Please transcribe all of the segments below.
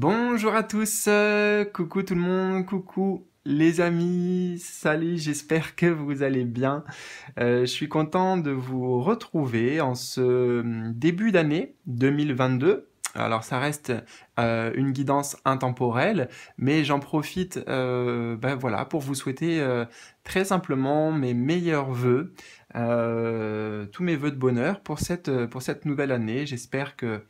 Bonjour à tous, euh, coucou tout le monde, coucou les amis, salut, j'espère que vous allez bien. Euh, je suis content de vous retrouver en ce hum, début d'année 2022. Alors ça reste euh, une guidance intemporelle, mais j'en profite ben voilà, pour vous souhaiter très simplement mes meilleurs voeux, tous mes voeux de bonheur pour cette, pour cette nouvelle année. J'espère que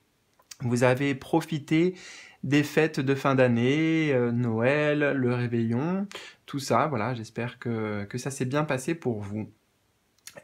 vous avez profité des fêtes de fin d'année, euh, Noël, le réveillon, tout ça. Voilà, j'espère que, ça s'est bien passé pour vous.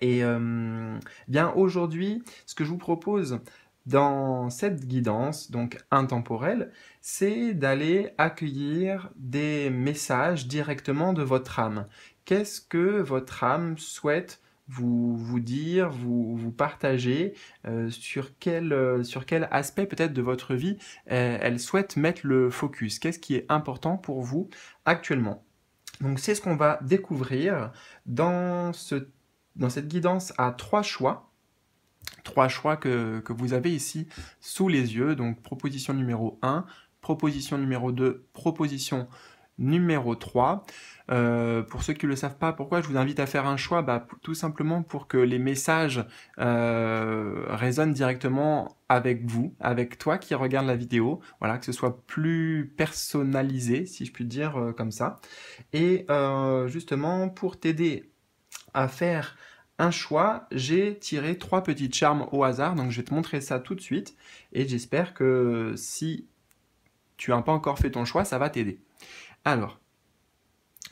Et euh, eh bien aujourd'hui, ce que je vous propose dans cette guidance, donc intemporelle, c'est d'aller accueillir des messages directement de votre âme. Qu'est-ce que votre âme souhaite vous, vous dire, vous, vous partager euh, sur, quel, euh, sur quel aspect peut-être de votre vie euh, elle souhaite mettre le focus. Qu'est-ce qui est important pour vous actuellement Donc c'est ce qu'on va découvrir dans, ce, dans cette guidance à trois choix. Trois choix que vous avez ici sous les yeux. Donc proposition numéro 1, proposition numéro 2, proposition numéro 3. Euh, pour ceux qui ne le savent pas, pourquoi je vous invite à faire un choix bah, Tout simplement pour que les messages euh, résonnent directement avec vous, avec toi qui regarde la vidéo. Voilà, que ce soit plus personnalisé, si je puis dire euh, comme ça. Et euh, justement, pour t'aider à faire un choix, j'ai tiré trois petites charmes au hasard. Donc je vais te montrer ça tout de suite. Et j'espère que si tu n'as pas encore fait ton choix, ça va t'aider. Alors,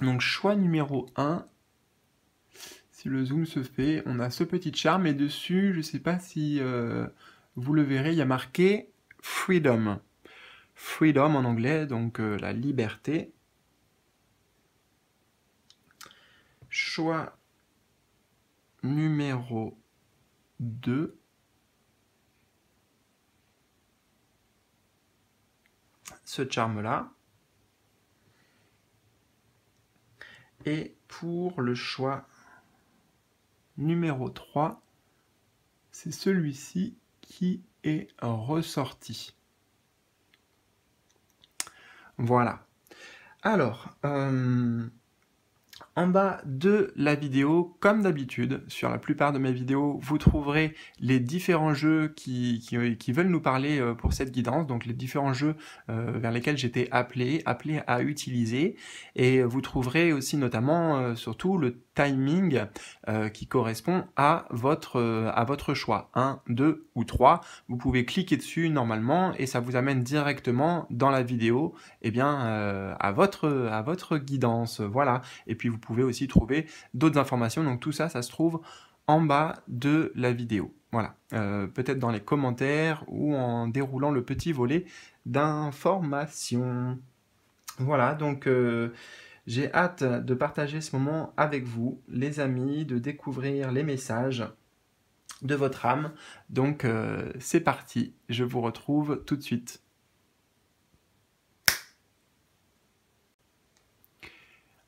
donc choix numéro 1, si le zoom se fait, on a ce petit charme et dessus, je ne sais pas si euh, vous le verrez, il y a marqué Freedom. Freedom en anglais, donc euh, la liberté. Choix numéro 2. Ce charme-là. Et pour le choix numéro 3, c'est celui-ci qui est ressorti. Voilà. Alors, euh, en bas de la vidéo, comme d'habitude, sur la plupart de mes vidéos, vous trouverez les différents jeux qui, veulent nous parler euh, pour cette guidance, donc les différents jeux euh, vers lesquels j'étais appelé, appelé à utiliser. Et vous trouverez aussi notamment, euh, surtout, le timing euh, qui correspond à votre, euh, à votre choix, 1, 2 ou 3. Vous pouvez cliquer dessus normalement et ça vous amène directement dans la vidéo et eh bien, euh, à, votre, à votre guidance. Voilà. Et puis vous pouvez aussi trouver d'autres informations. Donc tout ça, ça se trouve en bas de la vidéo. Voilà, peut-être dans les commentaires ou en déroulant le petit volet d'informations, Voilà, donc j'ai hâte de partager ce moment avec vous, les amis, de découvrir les messages de votre âme. Donc euh, c'est parti, je vous retrouve tout de suite.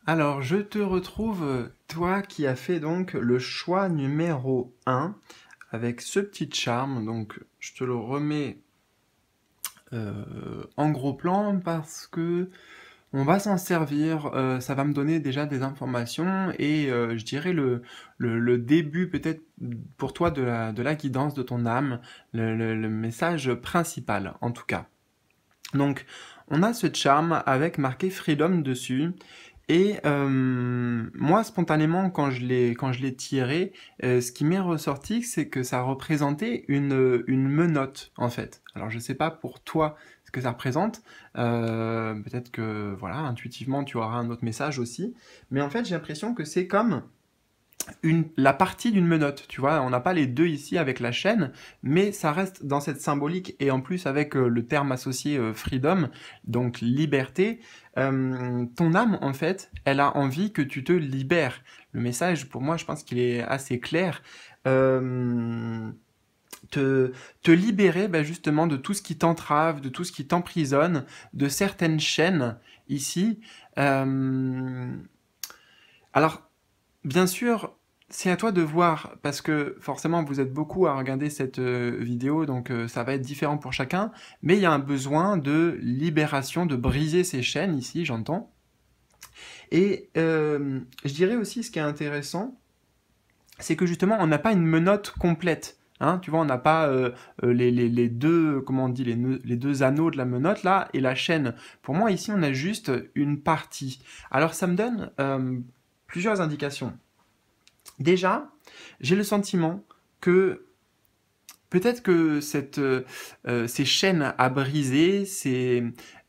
Alors je te retrouve, toi qui as fait donc le choix numéro 1 avec ce petit charme. Donc je te le remets euh, en gros plan parce que on va s'en servir, euh, ça va me donner déjà des informations et euh, je dirais le, le, début peut-être pour toi de la, de la guidance de ton âme, le, message principal en tout cas. Donc on a ce charme avec marqué Freedom dessus et euh, moi, spontanément, quand je l'ai quand je tiré, ce qui m'est ressorti, c'est que ça représentait une une menotte en fait. Alors je ne sais pas pour toi que ça représente. Euh, peut-être que, voilà, intuitivement, tu auras un autre message aussi. Mais en fait, j'ai l'impression que c'est comme une, la partie d'une menotte, tu vois, on n'a pas les deux ici avec la chaîne, mais ça reste dans cette symbolique et en plus avec euh, le terme associé euh, freedom, donc liberté, ton âme en fait, elle a envie que tu te libères. Le message pour moi, je pense qu'il est assez clair te, libérer bah, justement de tout ce qui t'entrave, de tout ce qui t'emprisonne, de certaines chaînes ici. Euh, alors, bien sûr, c'est à toi de voir, parce que forcément vous êtes beaucoup à regarder cette euh, vidéo, donc euh, ça va être différent pour chacun, mais il y a un besoin de libération, de briser ces chaînes ici, j'entends. Et je dirais aussi ce qui est intéressant, c'est que justement on n'a pas une menotte complète. Hein, tu vois, on n'a pas euh, euh, les, deux, comment on dit, les, deux anneaux de la menotte là et la chaîne. Pour moi, ici, on a juste une partie. Alors, ça me donne euh, plusieurs indications. Déjà, j'ai le sentiment que peut-être que cette, ces chaînes à briser, ces,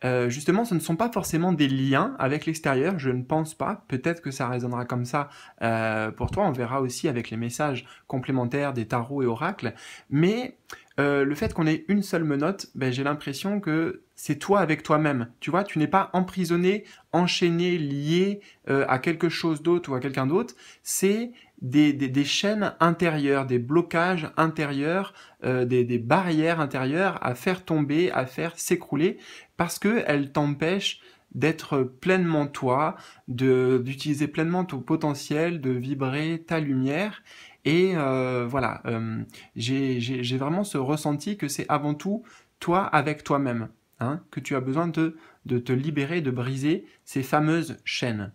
euh, justement, ce ne sont pas forcément des liens avec l'extérieur, je ne pense pas. Peut-être que ça résonnera comme ça euh, pour toi, on verra aussi avec les messages complémentaires des tarots et oracles. Mais euh, le fait qu'on ait une seule menotte, ben, j'ai l'impression que c'est toi avec toi-même. Tu vois, tu n'es pas emprisonné, enchaîné, lié à quelque chose d'autre ou à quelqu'un d'autre. C'est des, chaînes intérieures, des blocages intérieurs, euh, des, barrières intérieures à faire tomber, à faire s'écrouler, parce qu'elles t'empêchent d'être pleinement toi, d'utiliser pleinement ton potentiel, de vibrer ta lumière. Et euh, voilà, euh, j'ai vraiment ce ressenti que c'est avant tout toi avec toi-même, hein, que tu as besoin de te libérer, de briser ces fameuses chaînes.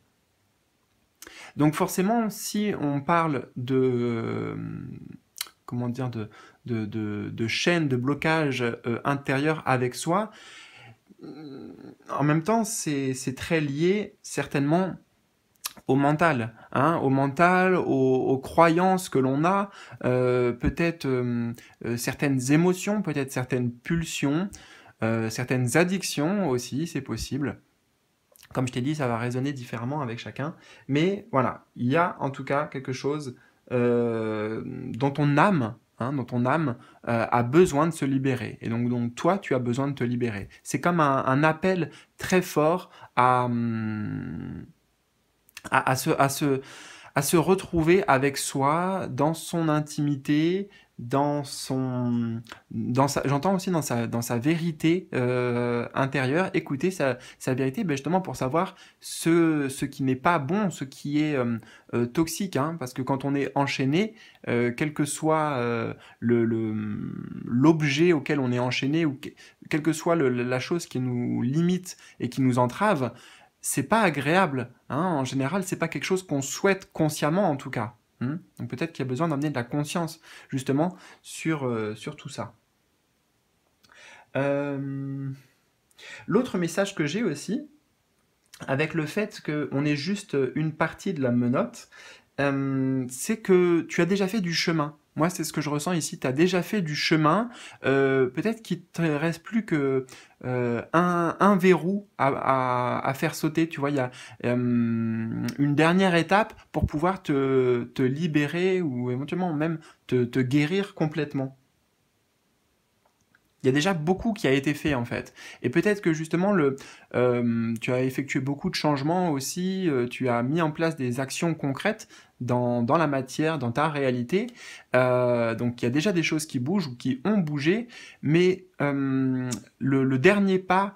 Donc forcément, si on parle de euh, comment dire de, de, de, chaîne de blocage euh, intérieur avec soi, en même temps, c'est très lié certainement au mental, hein, au mental, aux, croyances que l'on a, euh, peut-être certaines émotions, peut-être certaines pulsions, certaines addictions aussi, c'est possible. Comme je t'ai dit, ça va résonner différemment avec chacun. Mais voilà, il y a en tout cas quelque chose euh, dont ton âme, hein, ton âme euh, a besoin de se libérer. Et donc, donc toi, tu as besoin de te libérer. C'est comme un, appel très fort à, hum, à, à se retrouver avec soi, dans son intimité, dans son, sa, j'entends aussi dans sa, dans sa vérité euh, intérieure, écouter sa, vérité, ben, justement pour savoir ce, qui n'est pas bon, ce qui est euh, euh, toxique, hein. parce que quand on est enchaîné, quel que soit le, l'objet auquel on est enchaîné ou quelle que soit la chose qui nous limite et qui nous entrave, c'est pas agréable. Hein. en général, c'est pas quelque chose qu'on souhaite consciemment en tout cas. Hmm. Donc peut-être qu'il y a besoin d'amener de la conscience justement sur, euh, sur tout ça. Euh, l'autre message que j'ai aussi, avec le fait qu'on est juste une partie de la menotte, euh, c'est que tu as déjà fait du chemin. Moi, c'est ce que je ressens ici. Tu as déjà fait du chemin. Euh, peut-être qu'il te reste plus que euh, un, verrou à, faire sauter. Tu vois, il y a euh, une dernière étape pour pouvoir te, libérer ou éventuellement même te, guérir complètement. Il y a déjà beaucoup qui a été fait en fait. Et peut-être que justement, le, tu as effectué beaucoup de changements aussi, tu as mis en place des actions concrètes dans, la matière, dans ta réalité. Euh, donc il y a déjà des choses qui bougent ou qui ont bougé, mais euh, le, dernier pas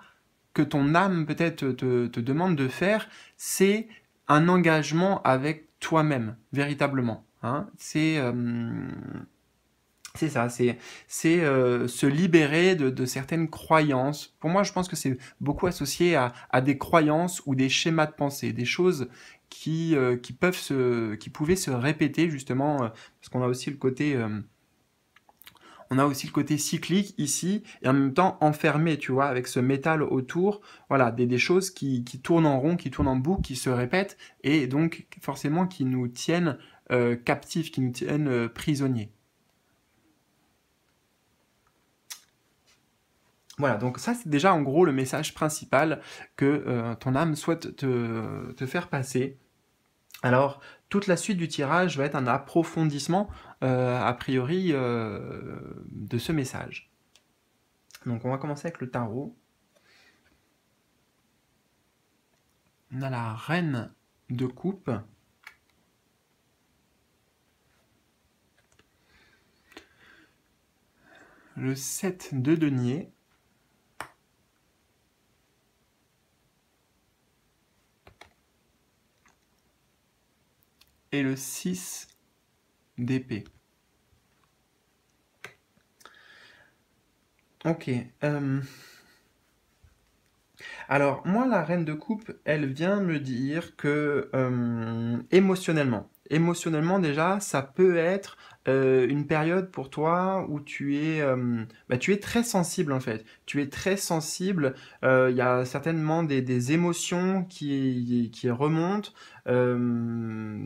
que ton âme peut-être te, demande de faire, c'est un engagement avec toi-même, véritablement. Hein. C'est... Euh, c'est ça, c'est se libérer de, certaines croyances. Pour moi, je pense que c'est beaucoup associé à, à, des croyances ou des schémas de pensée, des choses qui, euh, qui, peuvent se, qui pouvaient se répéter justement, euh, parce qu'on a aussi le côté... Euh, on a aussi le côté cyclique ici, et en même temps enfermé, tu vois, avec ce métal autour, voilà, des, des choses qui, qui, tournent en rond, qui tournent en boucle, qui se répètent, et donc forcément qui nous tiennent captifs, qui nous tiennent prisonniers. Voilà, donc ça c'est déjà en gros le message principal que euh, ton âme souhaite te, faire passer. Alors, toute la suite du tirage va être un approfondissement, euh, a priori, euh, de ce message. Donc on va commencer avec le tarot. On a la reine de coupe. Le 7 de denier. et le 6 d'épée. Ok. Euh, alors, moi, la reine de coupe, elle vient me dire que euh, émotionnellement, émotionnellement déjà, ça peut être euh, une période pour toi où tu es, euh, bah, tu es très sensible en fait. Tu es très sensible. Euh, il y a certainement des, des émotions qui, qui remontent.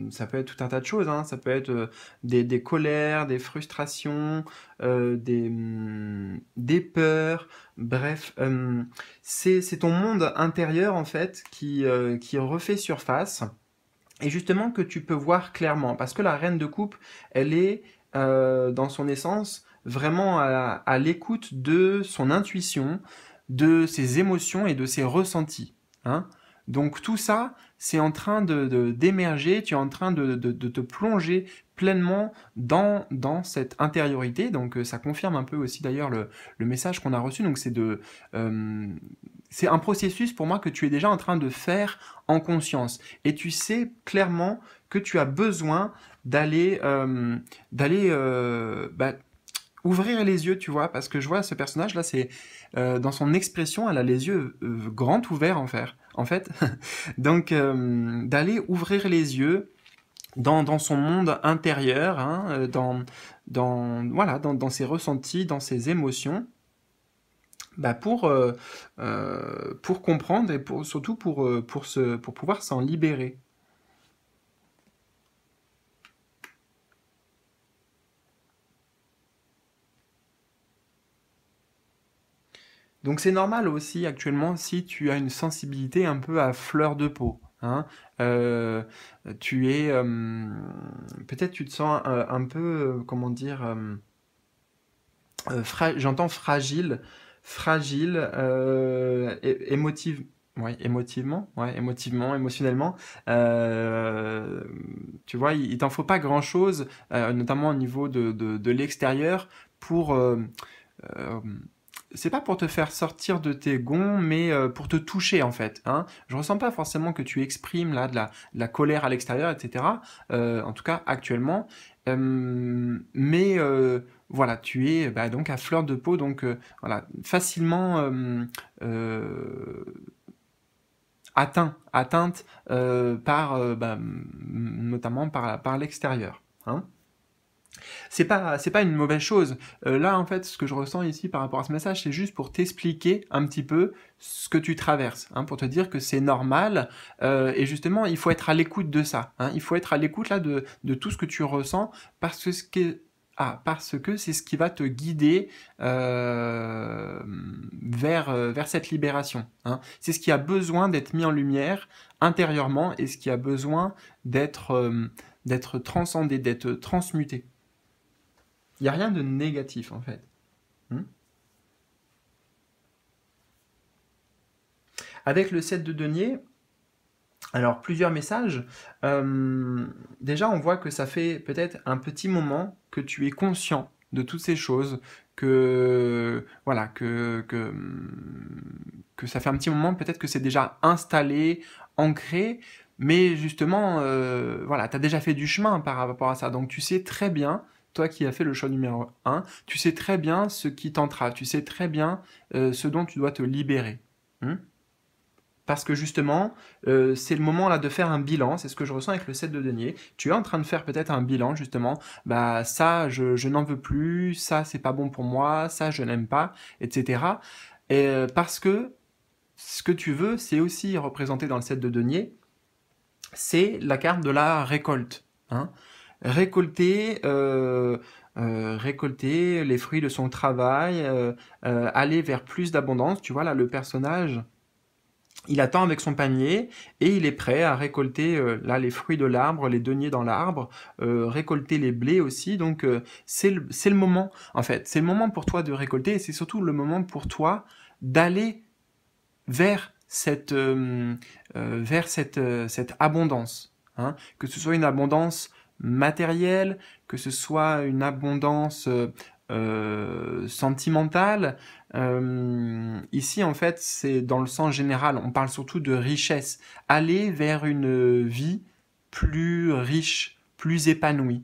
ça peut être tout un tas de choses. Hein. Ça peut être des, des, colères, des frustrations, des, mm, des peurs. Bref, c'est ton monde intérieur en fait qui, qui refait surface et justement que tu peux voir clairement, parce que la reine de coupe, elle est euh, dans son essence vraiment à, à l'écoute de son intuition, de ses émotions et de ses ressentis. Hein donc tout ça, c'est en train de d'émerger, tu es en train de, te plonger pleinement dans, dans cette intériorité. Donc euh, ça confirme un peu aussi d'ailleurs le, message qu'on a reçu. Donc c'est de... Euh, c'est un processus pour moi que tu es déjà en train de faire en conscience. Et tu sais clairement que tu as besoin d'aller... Euh, d'aller bah, ouvrir les yeux, tu vois, parce que je vois ce personnage là, c'est euh, dans son expression, elle a les yeux euh, grands ouverts en fait. donc euh, d'aller ouvrir les yeux dans, son monde intérieur, hein, dans voilà, dans, ses ressentis, dans ses émotions, bah, pour pour comprendre et surtout pour pour se pour pouvoir s'en libérer. Donc c'est normal aussi actuellement si tu as une sensibilité un peu à fleur de peau. Hein. Euh, tu es euh, peut-être tu te sens euh, un, peu comment dire fra j'entends fragile fragile émotive ouais, émotivement ouais, émotivement émotionnellement tu vois il, t'en faut pas grand chose notamment au niveau de, de, de l'extérieur pour c'est pas pour te faire sortir de tes gonds, mais euh, pour te toucher en fait. Hein. Je ressens pas forcément que tu exprimes là de la, la colère à l'extérieur, etc. Euh, en tout cas actuellement. mais euh, voilà, tu es bah, donc à fleur de peau, donc voilà, facilement atteint, atteinte par, bah, notamment par, par l'extérieur. Hein c'est pas c'est pas une mauvaise chose. Euh, là en fait, ce que je ressens ici par rapport à ce message, c'est juste pour t'expliquer un petit peu ce que tu traverses, hein, pour te dire que c'est normal. Euh, et justement, il faut être à l'écoute de ça. Hein. il faut être à l'écoute là de, de tout ce que tu ressens parce que ce ah, parce que c'est ce qui va te guider euh, vers, vers cette libération. Hein. C'est ce qui a besoin d'être mis en lumière intérieurement et ce qui a besoin d'être transcendé, d'être transmuté. Il n'y a rien de négatif en fait. Hmm? Avec le 7 de denier, alors plusieurs messages. Euh, déjà, on voit que ça fait peut-être un petit moment que tu es conscient de toutes ces choses, que voilà, que, hmm, ça fait un petit moment peut-être que c'est déjà installé, ancré, mais justement, euh, voilà, tu as déjà fait du chemin par rapport à ça, donc tu sais très bien toi qui as fait le choix numéro 1, tu sais très bien ce qui tentera, tu sais très bien euh, ce dont tu dois te libérer. Hmm? parce que justement, euh, c'est le moment là de faire un bilan, c'est ce que je ressens avec le 7 de denier. Tu es en train de faire peut-être un bilan justement, bah ça je, n'en veux plus, ça c'est pas bon pour moi, ça je n'aime pas, etc. Et, euh, parce que ce que tu veux, c'est aussi représenté dans le 7 de denier, c'est la carte de la récolte. Hein récolter, euh, euh, récolter les fruits de son travail, euh, aller vers plus d'abondance. Tu vois là, le personnage, il attend avec son panier et il est prêt à récolter là les fruits de l'arbre, les deniers dans l'arbre, récolter les blés aussi. Donc c'est le, moment en fait, c'est le moment pour toi de récolter et c'est surtout le moment pour toi d'aller vers cette vers cette, abondance, hein. que ce soit une abondance matériel que ce soit une abondance euh, euh, sentimentale. Euh, ici, en fait, c'est dans le sens général. On parle surtout de richesse. Aller vers une vie plus riche, plus épanouie.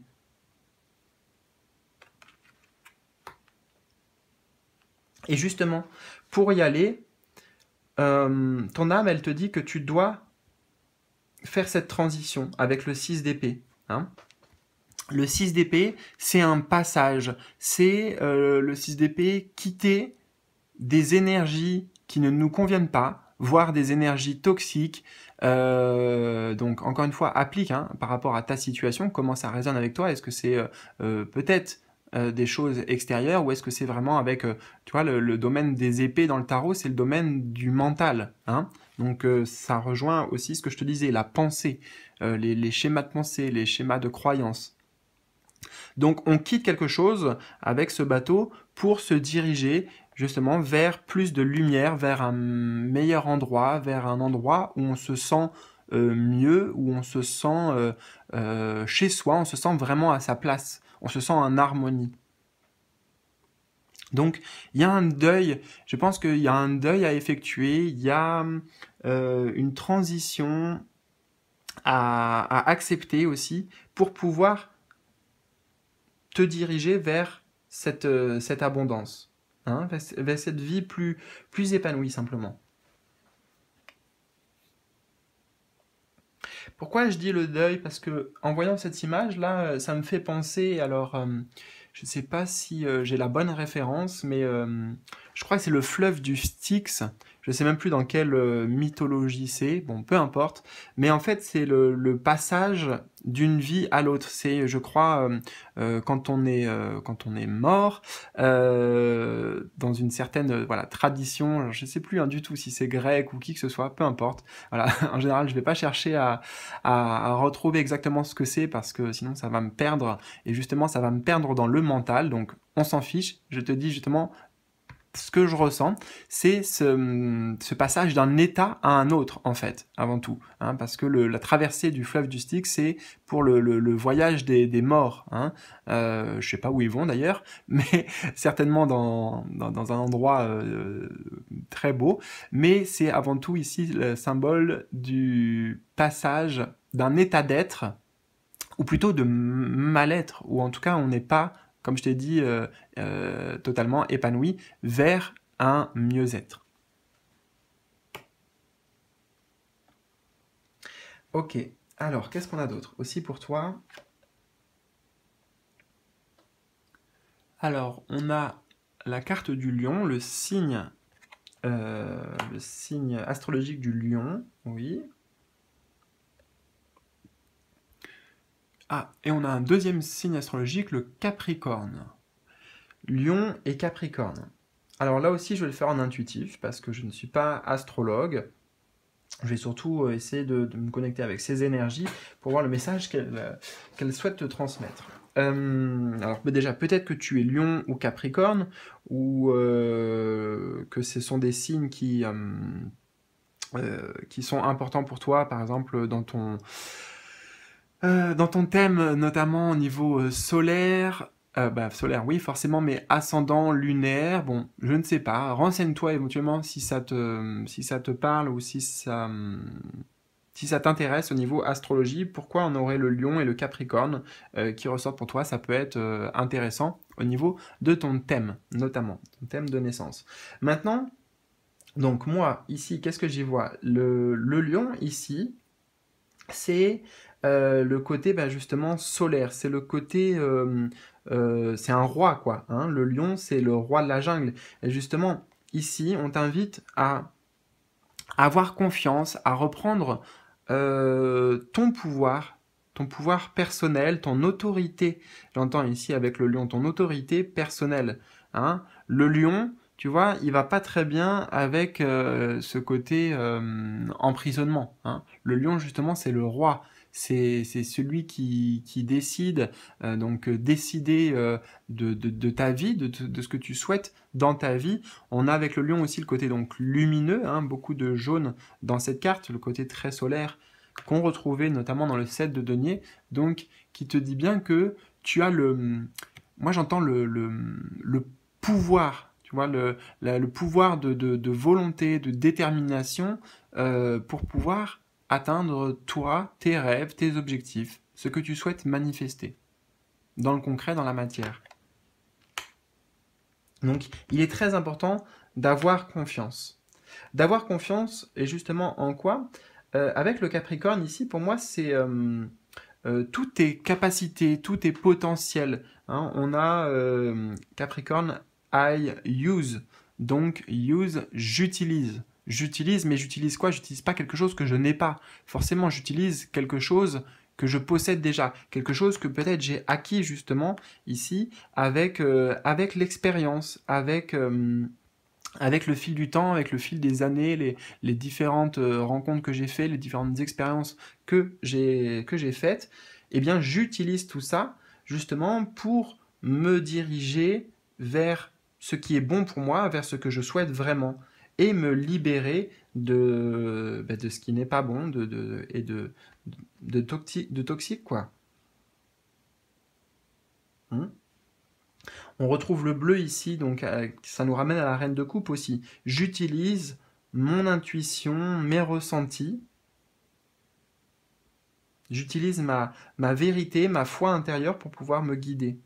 Et justement, pour y aller, ton âme, elle te dit que tu dois faire cette transition avec le 6 d'épée. Hein. Le 6 d'épée, c'est un passage. C'est euh, le 6 d'épée quitter des énergies qui ne nous conviennent pas, voire des énergies toxiques. Euh, donc encore une fois, applique hein, par rapport à ta situation, comment ça résonne avec toi, est-ce que c'est euh, peut-être des choses extérieures ou est-ce que c'est vraiment avec, tu vois, le, domaine des épées dans le tarot, c'est le domaine du mental. Hein? donc ça rejoint aussi ce que je te disais, la pensée, les, les, schémas de pensée, les schémas de croyance. Donc on quitte quelque chose avec ce bateau pour se diriger justement vers plus de lumière, vers un meilleur endroit, vers un endroit où on se sent euh, mieux, où on se sent euh, euh, chez soi, on se sent vraiment à sa place, on se sent en harmonie. Donc il y a un deuil, je pense qu'il y a un deuil à effectuer, il y a une transition à accepter aussi pour pouvoir te diriger vers cette, euh, abondance, hein, vers, cette vie plus, plus épanouie simplement. Pourquoi je dis le deuil Parce que en voyant cette image là, euh, ça me fait penser. Alors, euh, je ne sais pas si j'ai la bonne référence, mais je crois que c'est le fleuve du Styx je sais même plus dans quelle euh, mythologie c'est, bon, peu importe, mais en fait, c'est le, passage d'une vie à l'autre. C'est, je crois, euh, euh, quand on est quand on est mort, dans une certaine voilà tradition, je sais plus hein, du tout si c'est grec ou qui que ce soit, peu importe. Voilà, en général, je vais pas chercher à retrouver exactement ce que c'est parce que sinon ça va me perdre et justement ça va me perdre dans le mental. Donc on s'en fiche. Je te dis justement ce que je ressens, c'est hum, ce, passage d'un état à un autre, en fait, avant tout. Hein, parce que la traversée du fleuve du Styx, c'est pour le, voyage des, morts. Hein. Euh, je ne sais pas où ils vont d'ailleurs, mais certainement dans, un endroit euh, très beau. Mais c'est avant tout ici le symbole du passage d'un état d'être, ou plutôt de mal-être, ou en tout cas on n'est pas comme je t'ai dit, euh, euh, totalement épanoui vers un mieux-être. Ok, alors qu'est-ce qu'on a d'autre aussi pour toi Alors, on a la carte du lion, le signe euh, astrologique du lion, oui, Ah, et on a un deuxième signe astrologique, le Capricorne. Lion et Capricorne. Alors là aussi, je vais le faire en intuitif parce que je ne suis pas astrologue. Je vais surtout euh, essayer de, me connecter avec ces énergies pour voir le message qu'elle euh, souhaitent souhaite te transmettre. Euh, alors déjà, peut-être que tu es lion ou capricorne, ou que ce sont des signes qui, qui sont importants pour toi, par exemple dans ton euh, dans ton thème, notamment au niveau euh, solaire, euh, bah, solaire oui forcément, mais ascendant, lunaire, bon, je ne sais pas. Renseigne-toi éventuellement si ça te, si ça te parle ou si ça, si ça t'intéresse au niveau astrologie. Pourquoi on aurait le Lion et le Capricorne qui ressortent pour toi Ça peut être intéressant au niveau de ton thème, notamment ton thème de naissance. Maintenant. Donc moi, ici, qu'est-ce que j'y vois le lion, ici, c'est euh, le côté bah, justement solaire, c'est le côté... Euh, euh, c'est un roi, quoi. Hein. Le lion, c'est le roi de la jungle. Et justement, ici, on t'invite à avoir confiance, à reprendre ton pouvoir, ton pouvoir personnel, ton autorité. J'entends ici avec le lion, ton autorité personnelle. Hein. Le lion, tu vois, il va pas très bien avec ce côté emprisonnement. Hein. Le lion, justement, c'est le roi c'est celui qui, décide, euh, donc euh, décider euh, de, ta vie, de, ce que tu souhaites dans ta vie. On a avec le lion aussi le côté donc lumineux, hein, beaucoup de jaune dans cette carte, le côté très solaire qu'on retrouvait notamment dans le 7 de denier, donc qui te dit bien que tu as le... Mm, moi j'entends mm, le, pouvoir tu vois, le, pouvoir de, volonté, de détermination pour pouvoir atteindre toi, tes rêves, tes objectifs, ce que tu souhaites manifester, dans le concret, dans la matière. Donc, il est très important d'avoir confiance. D'avoir confiance, et justement en quoi euh, Avec le Capricorne, ici, pour moi, c'est euh, euh, toutes tes capacités, tous tes potentiels. Hein. On a Capricorne, I use, donc use, j'utilise j'utilise, mais j'utilise quoi J'utilise pas quelque chose que je n'ai pas. Forcément, j'utilise quelque chose que je possède déjà, quelque chose que peut-être j'ai acquis justement ici avec, euh, avec l'expérience, avec, euh, avec le fil du temps, avec le fil des années, les, les différentes euh, rencontres que j'ai faites, les différentes expériences que j'ai faites, eh bien j'utilise tout ça justement pour me diriger vers ce qui est bon pour moi, vers ce que je souhaite vraiment et me libérer de, bah, de ce qui n'est pas bon de, et de, de, de toxique, quoi. Hein on retrouve le bleu ici, donc euh, ça nous ramène à la reine de coupe aussi. J'utilise mon intuition, mes ressentis. J'utilise ma, ma vérité, ma foi intérieure pour pouvoir me guider.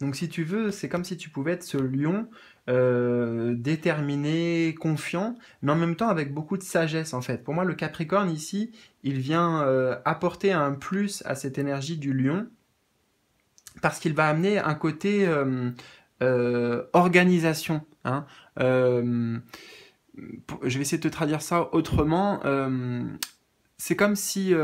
Donc si tu veux, c'est comme si tu pouvais être ce lion euh, déterminé, confiant, mais en même temps avec beaucoup de sagesse en fait. Pour moi, le Capricorne ici, il vient euh, apporter un plus à cette énergie du lion, parce qu'il va amener un côté euh, organisation. Hein. je vais essayer de te traduire ça autrement. c'est comme si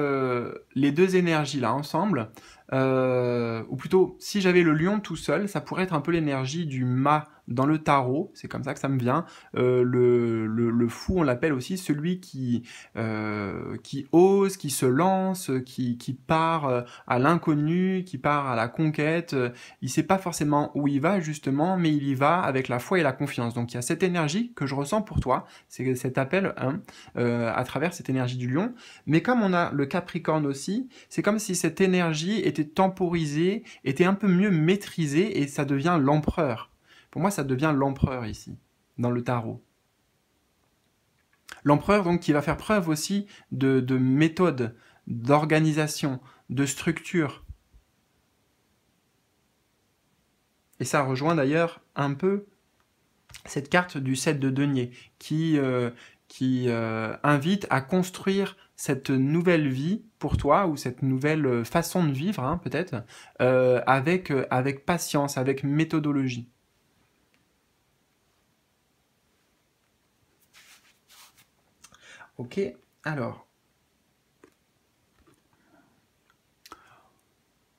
les deux énergies là ensemble euh, ou plutôt si j'avais le lion tout seul, ça pourrait être un peu l'énergie du mât dans le tarot, c'est comme ça que ça me vient. Euh, le, le, fou, on l'appelle aussi celui qui, euh, qui ose, qui se lance, qui, qui part à l'inconnu, qui part à la conquête. Il sait pas forcément où il va justement, mais il y va avec la foi et la confiance. Donc il y a cette énergie que je ressens pour toi, c'est cet appel hein, à travers cette énergie du lion. Mais comme on a le Capricorne aussi, c'est comme si cette énergie était était temporisé, était un peu mieux maîtrisé, et ça devient l'empereur. Pour moi, ça devient l'empereur ici, dans le tarot. L'empereur, donc, qui va faire preuve aussi de, de méthode, d'organisation, de structure. Et ça rejoint d'ailleurs un peu cette carte du 7 de denier, qui, euh, qui euh, invite à construire cette nouvelle vie pour toi ou cette nouvelle euh, façon de vivre hein, peut-être euh, avec, euh, avec patience, avec méthodologie. Ok, alors.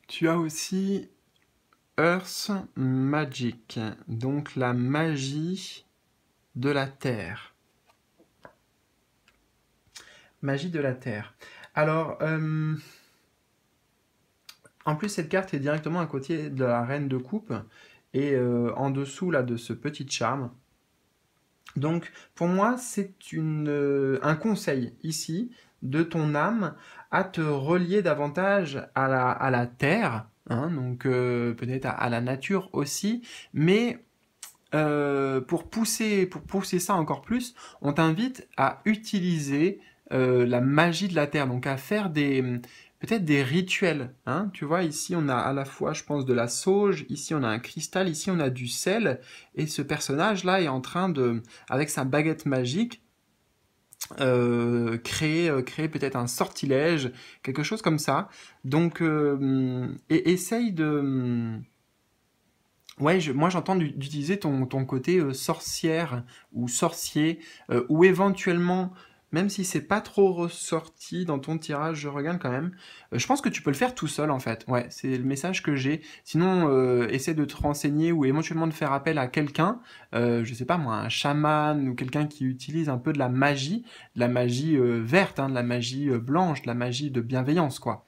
Tu as aussi Earth Magic, donc la magie de la Terre. Magie de la Terre. Alors, euh, en plus, cette carte est directement à côté de la Reine de Coupe et euh, en dessous là, de ce petit charme. Donc, pour moi, c'est euh, un conseil ici de ton âme à te relier davantage à la, terre, hein, donc peut-être à, la nature aussi, mais pour, pousser, pour pousser ça encore plus, on t'invite à utiliser euh, la magie de la terre, donc à faire des peut-être des rituels. Hein tu vois, ici on a à la fois, je pense, de la sauge, ici on a un cristal, ici on a du sel, et ce personnage-là est en train de, avec sa baguette magique, euh, créer, euh, créer peut-être un sortilège, quelque chose comme ça. Donc, et essaye de... Ouais, moi j'entends d'utiliser ton, ton côté sorcière ou sorcier, ou éventuellement même si c'est pas trop ressorti dans ton tirage, je regarde quand même. Euh, je pense que tu peux le faire tout seul en fait. Ouais, c'est le message que j'ai. Sinon, euh, essaie de te renseigner ou éventuellement de faire appel à quelqu'un, euh, Je ne sais pas moi, un chaman ou quelqu'un qui utilise un peu de la magie, de la magie verte, hein, de la magie blanche, de la magie de bienveillance quoi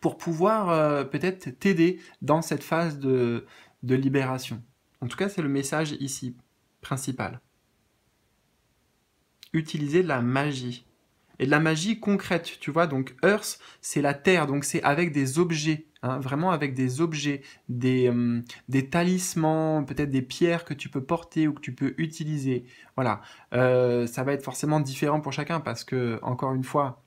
pour pouvoir peut-être t'aider dans cette phase de libération. En tout cas, c'est le message ici principal utiliser de la magie. Et de la magie concrète, tu vois, donc Earth, c'est la terre, donc c'est avec des objets, hein, vraiment avec des objets, des, hum, des talismans, peut-être des pierres que tu peux porter ou que tu peux utiliser. Voilà, euh, ça va être forcément différent pour chacun parce que, encore une fois,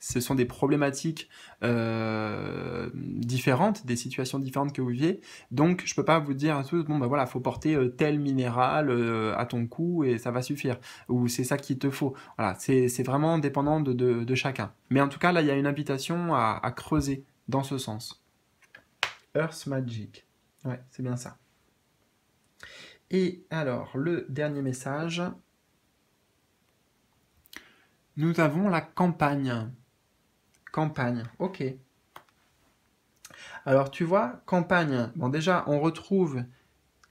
ce sont des problématiques euh, différentes, des situations différentes que vous vivez. Donc, je ne peux pas vous dire à tous, bon, ben voilà, faut porter euh, tel minéral euh, à ton cou et ça va suffire. Ou c'est ça qu'il te faut. Voilà, c'est vraiment dépendant de, chacun. Mais en tout cas, là, il y a une invitation à, à creuser dans ce sens. Earth Magic. Ouais, c'est bien ça. Et alors, le dernier message. Nous avons la campagne campagne. Ok. Alors tu vois, campagne, bon déjà on retrouve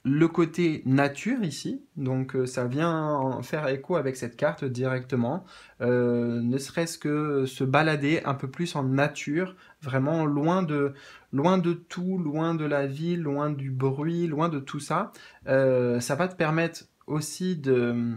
le côté nature ici, donc euh, ça vient faire écho avec cette carte directement, euh, ne serait-ce que se balader un peu plus en nature, vraiment loin de, loin de tout, loin de la ville, loin du bruit, loin de tout ça, euh, ça va te permettre aussi de,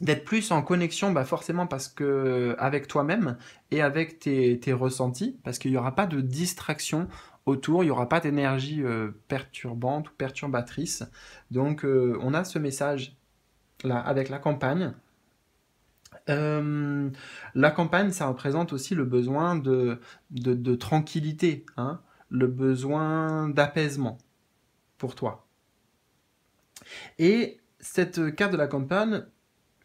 d'être plus en connexion, bah forcément parce que avec toi-même et avec tes, ressentis, parce qu'il n'y aura pas de distraction autour, il n'y aura pas d'énergie euh, perturbante ou perturbatrice. Donc euh, on a ce message là avec la campagne. Euh, la campagne, ça représente aussi le besoin de, de, tranquillité, hein, le besoin d'apaisement pour toi. Et cette carte de la campagne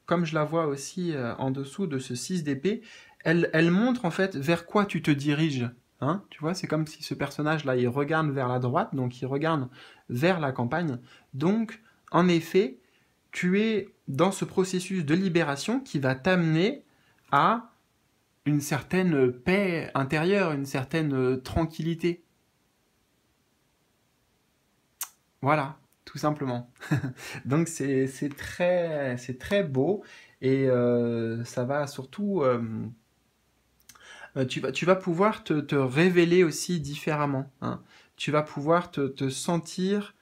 comme je la vois aussi euh, en dessous de ce 6 d'épée, elle, montre en fait vers quoi tu te diriges. Hein, tu vois, c'est comme si ce personnage-là, il regarde vers la droite, donc il regarde vers la campagne. Donc, en effet, tu es dans ce processus de libération qui va t'amener à une certaine paix intérieure, une certaine euh, tranquillité. Voilà tout simplement. Donc c'est très, très beau et euh, ça va surtout... Euh, euh, tu, vas, pouvoir te, révéler aussi différemment. Hein. Tu vas pouvoir te, sentir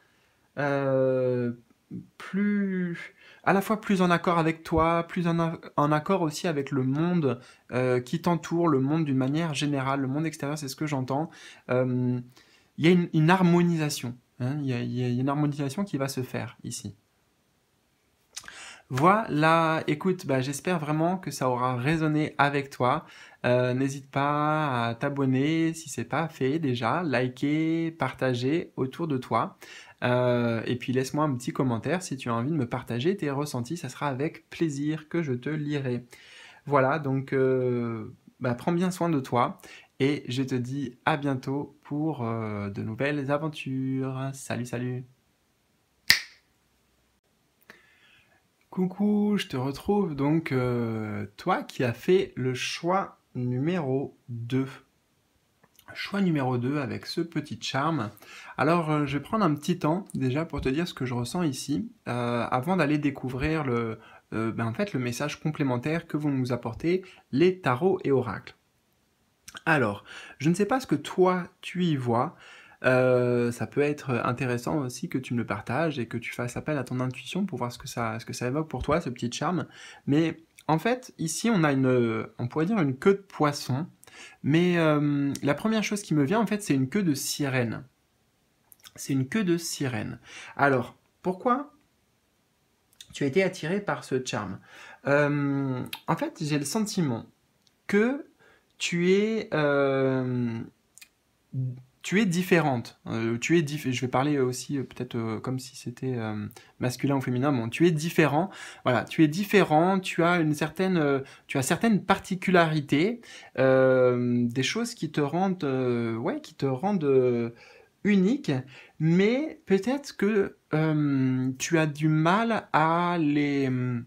plus à la fois plus en accord avec toi, plus en, accord aussi avec le monde qui t'entoure, le monde d'une manière générale, le monde extérieur, c'est ce que j'entends. Il y a une harmonisation Hein, il, y a, une harmonisation qui va se faire ici. Voilà, écoute, bah, j'espère vraiment que ça aura résonné avec toi. Euh, n'hésite pas à t'abonner si c'est pas fait déjà, liker, partager autour de toi. Euh, et puis laisse-moi un petit commentaire si tu as envie de me partager tes ressentis, ça sera avec plaisir que je te lirai. Voilà, donc euh, bah, prends bien soin de toi et je te dis à bientôt pour euh, de nouvelles aventures. Salut, salut Coucou, je te retrouve donc euh, toi qui as fait le choix numéro 2. Choix numéro 2 avec ce petit charme. Alors euh, je vais prendre un petit temps déjà pour te dire ce que je ressens ici avant d'aller découvrir le, ben, en fait, le message complémentaire que vont nous apporter les tarots et oracles. Alors, je ne sais pas ce que toi tu y vois. Euh, ça peut être intéressant aussi que tu me le partages et que tu fasses appel à ton intuition pour voir ce que ça, évoque pour toi, ce petit charme. Mais en fait, ici, on a une, on pourrait dire une queue de poisson. Mais euh, la première chose qui me vient, en fait, c'est une queue de sirène. C'est une queue de sirène. Alors, pourquoi tu as été attiré par ce charme euh, En fait, j'ai le sentiment que tu es, euh, tu es différente. Euh, tu es je vais parler aussi euh, peut-être comme si c'était masculin ou féminin. Bon, tu es différent. Voilà, tu es différent. Tu as une certaine, tu as certaines particularités, des choses qui te rendent, ouais, qui te rendent unique, mais peut-être que tu as du mal à les hum,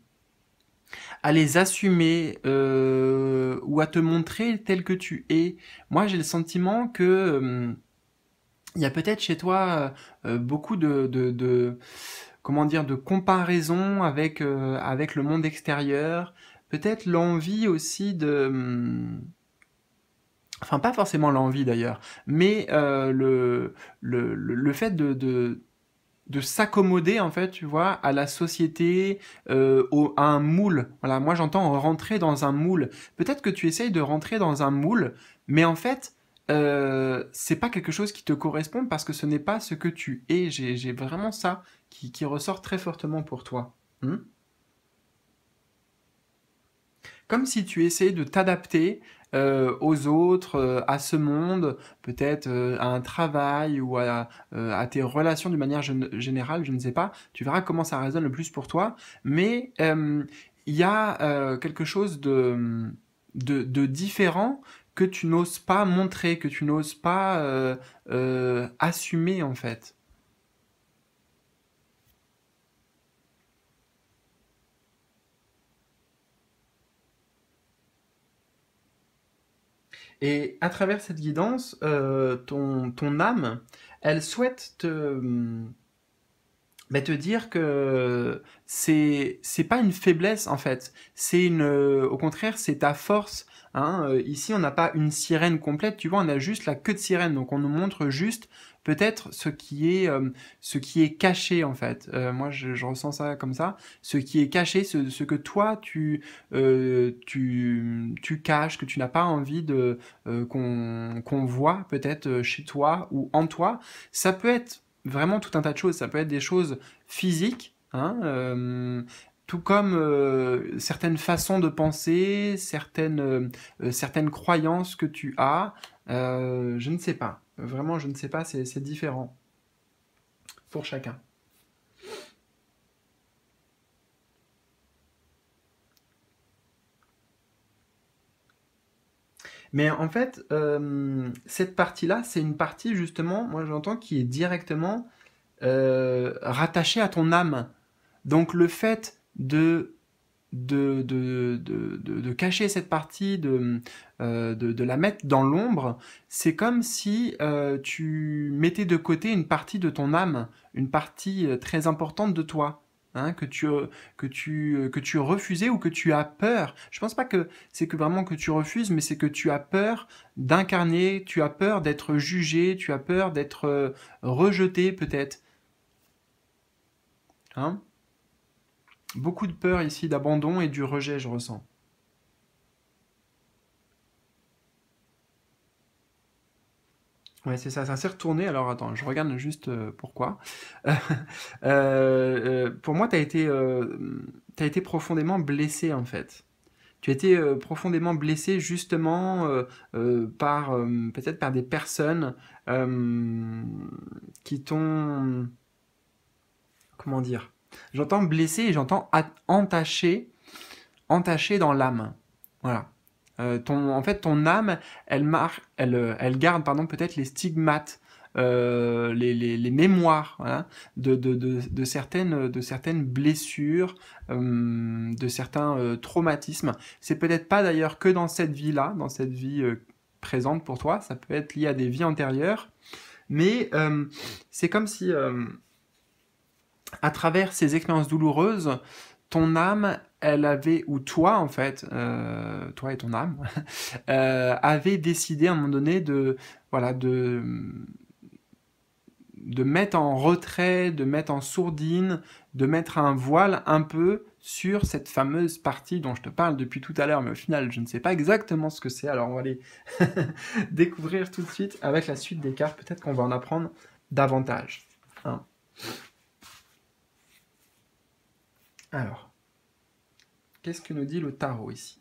à les assumer euh, ou à te montrer tel que tu es. Moi, j'ai le sentiment que euh, il y a peut-être chez toi euh, euh, beaucoup de, de, de, comment dire de comparaison avec avec le monde extérieur. Peut-être l'envie aussi de enfin pas forcément l'envie d'ailleurs, mais euh, le, le, le, fait de, de, de s'accommoder en fait, tu vois, à la société, euh, à un moule. Voilà, moi j'entends rentrer dans un moule. Peut-être que tu essayes de rentrer dans un moule, mais en fait, ce euh, c'est pas quelque chose qui te correspond parce que ce n'est pas ce que tu es. J'ai vraiment ça qui, ressort très fortement pour toi. Hmm Comme si tu essayais de t'adapter euh, aux autres, euh, à ce monde, peut-être euh, à un travail ou à, tes relations d'une manière générale, je ne sais pas. Tu verras comment ça résonne le plus pour toi. Mais il y a quelque chose de, de différent que tu n'oses pas montrer, que tu n'oses pas assumer en fait. Et à travers cette guidance, euh, ton, âme, elle souhaite te, bah, te dire que c'est n'est pas une faiblesse en fait, c'est une au contraire c'est ta force. Hein. Euh, ici on n'a pas une sirène complète, tu vois, on a juste la queue de sirène, donc on nous montre juste peut-être ce qui est euh, ce qui est caché en fait. Euh, moi, je, ressens ça comme ça. Ce qui est caché, ce, que toi euh, tu tu caches, que tu n'as pas envie de qu'on qu'on voit peut-être chez toi ou en toi. Ça peut être vraiment tout un tas de choses. Ça peut être des choses physiques. Hein, tout comme certaines façons de penser, certaines, certaines croyances que tu as, je ne sais pas. Vraiment, je ne sais pas, c'est différent pour chacun. Mais en fait, euh, cette partie-là, c'est une partie justement, moi j'entends, qui est directement euh, rattachée à ton âme. Donc le fait de de, de, cacher cette partie, euh, de, de, la mettre dans l'ombre, c'est comme si euh, tu mettais de côté une partie de ton âme, une partie euh, très importante de toi. Hein, que tu que tu que tu refusais ou que tu as peur. Je pense pas que c'est que vraiment que tu refuses, mais c'est que tu as peur d'incarner, tu as peur d'être jugé, tu as peur d'être rejeté peut-être. Hein Beaucoup de peur ici, d'abandon et du rejet, je ressens. Ouais, c'est ça, ça s'est retourné. Alors attends, je regarde juste euh, pourquoi. Euh, euh, pour moi, tu as, été, as été profondément blessé en fait. Tu as été profondément blessé justement par peut-être par des personnes qui t'ont comment dire J'entends blessé et j'entends entaché, entaché dans l'âme. Voilà. Euh, ton, en fait, ton âme, elle, elle, euh, elle garde pardon, peut-être les stigmates, euh, les, les, mémoires de, de, certaines, de certaines blessures, de certains traumatismes. C'est peut-être pas d'ailleurs que dans cette vie-là, dans cette vie présente pour toi, ça peut être lié à des vies antérieures, mais c'est comme si à travers ces expériences douloureuses, ton âme, elle avait, ou toi en fait, euh, toi et ton âme, euh, avait décidé à un moment donné de, voilà, de, de mettre en retrait, de mettre en sourdine, de mettre un voile un peu sur cette fameuse partie dont je te parle depuis tout à l'heure, mais au final, je ne sais pas exactement ce que c'est, alors on va aller découvrir tout de suite avec la suite des cartes, peut-être qu'on va en apprendre davantage. Hein. Alors, qu'est-ce que nous dit le tarot ici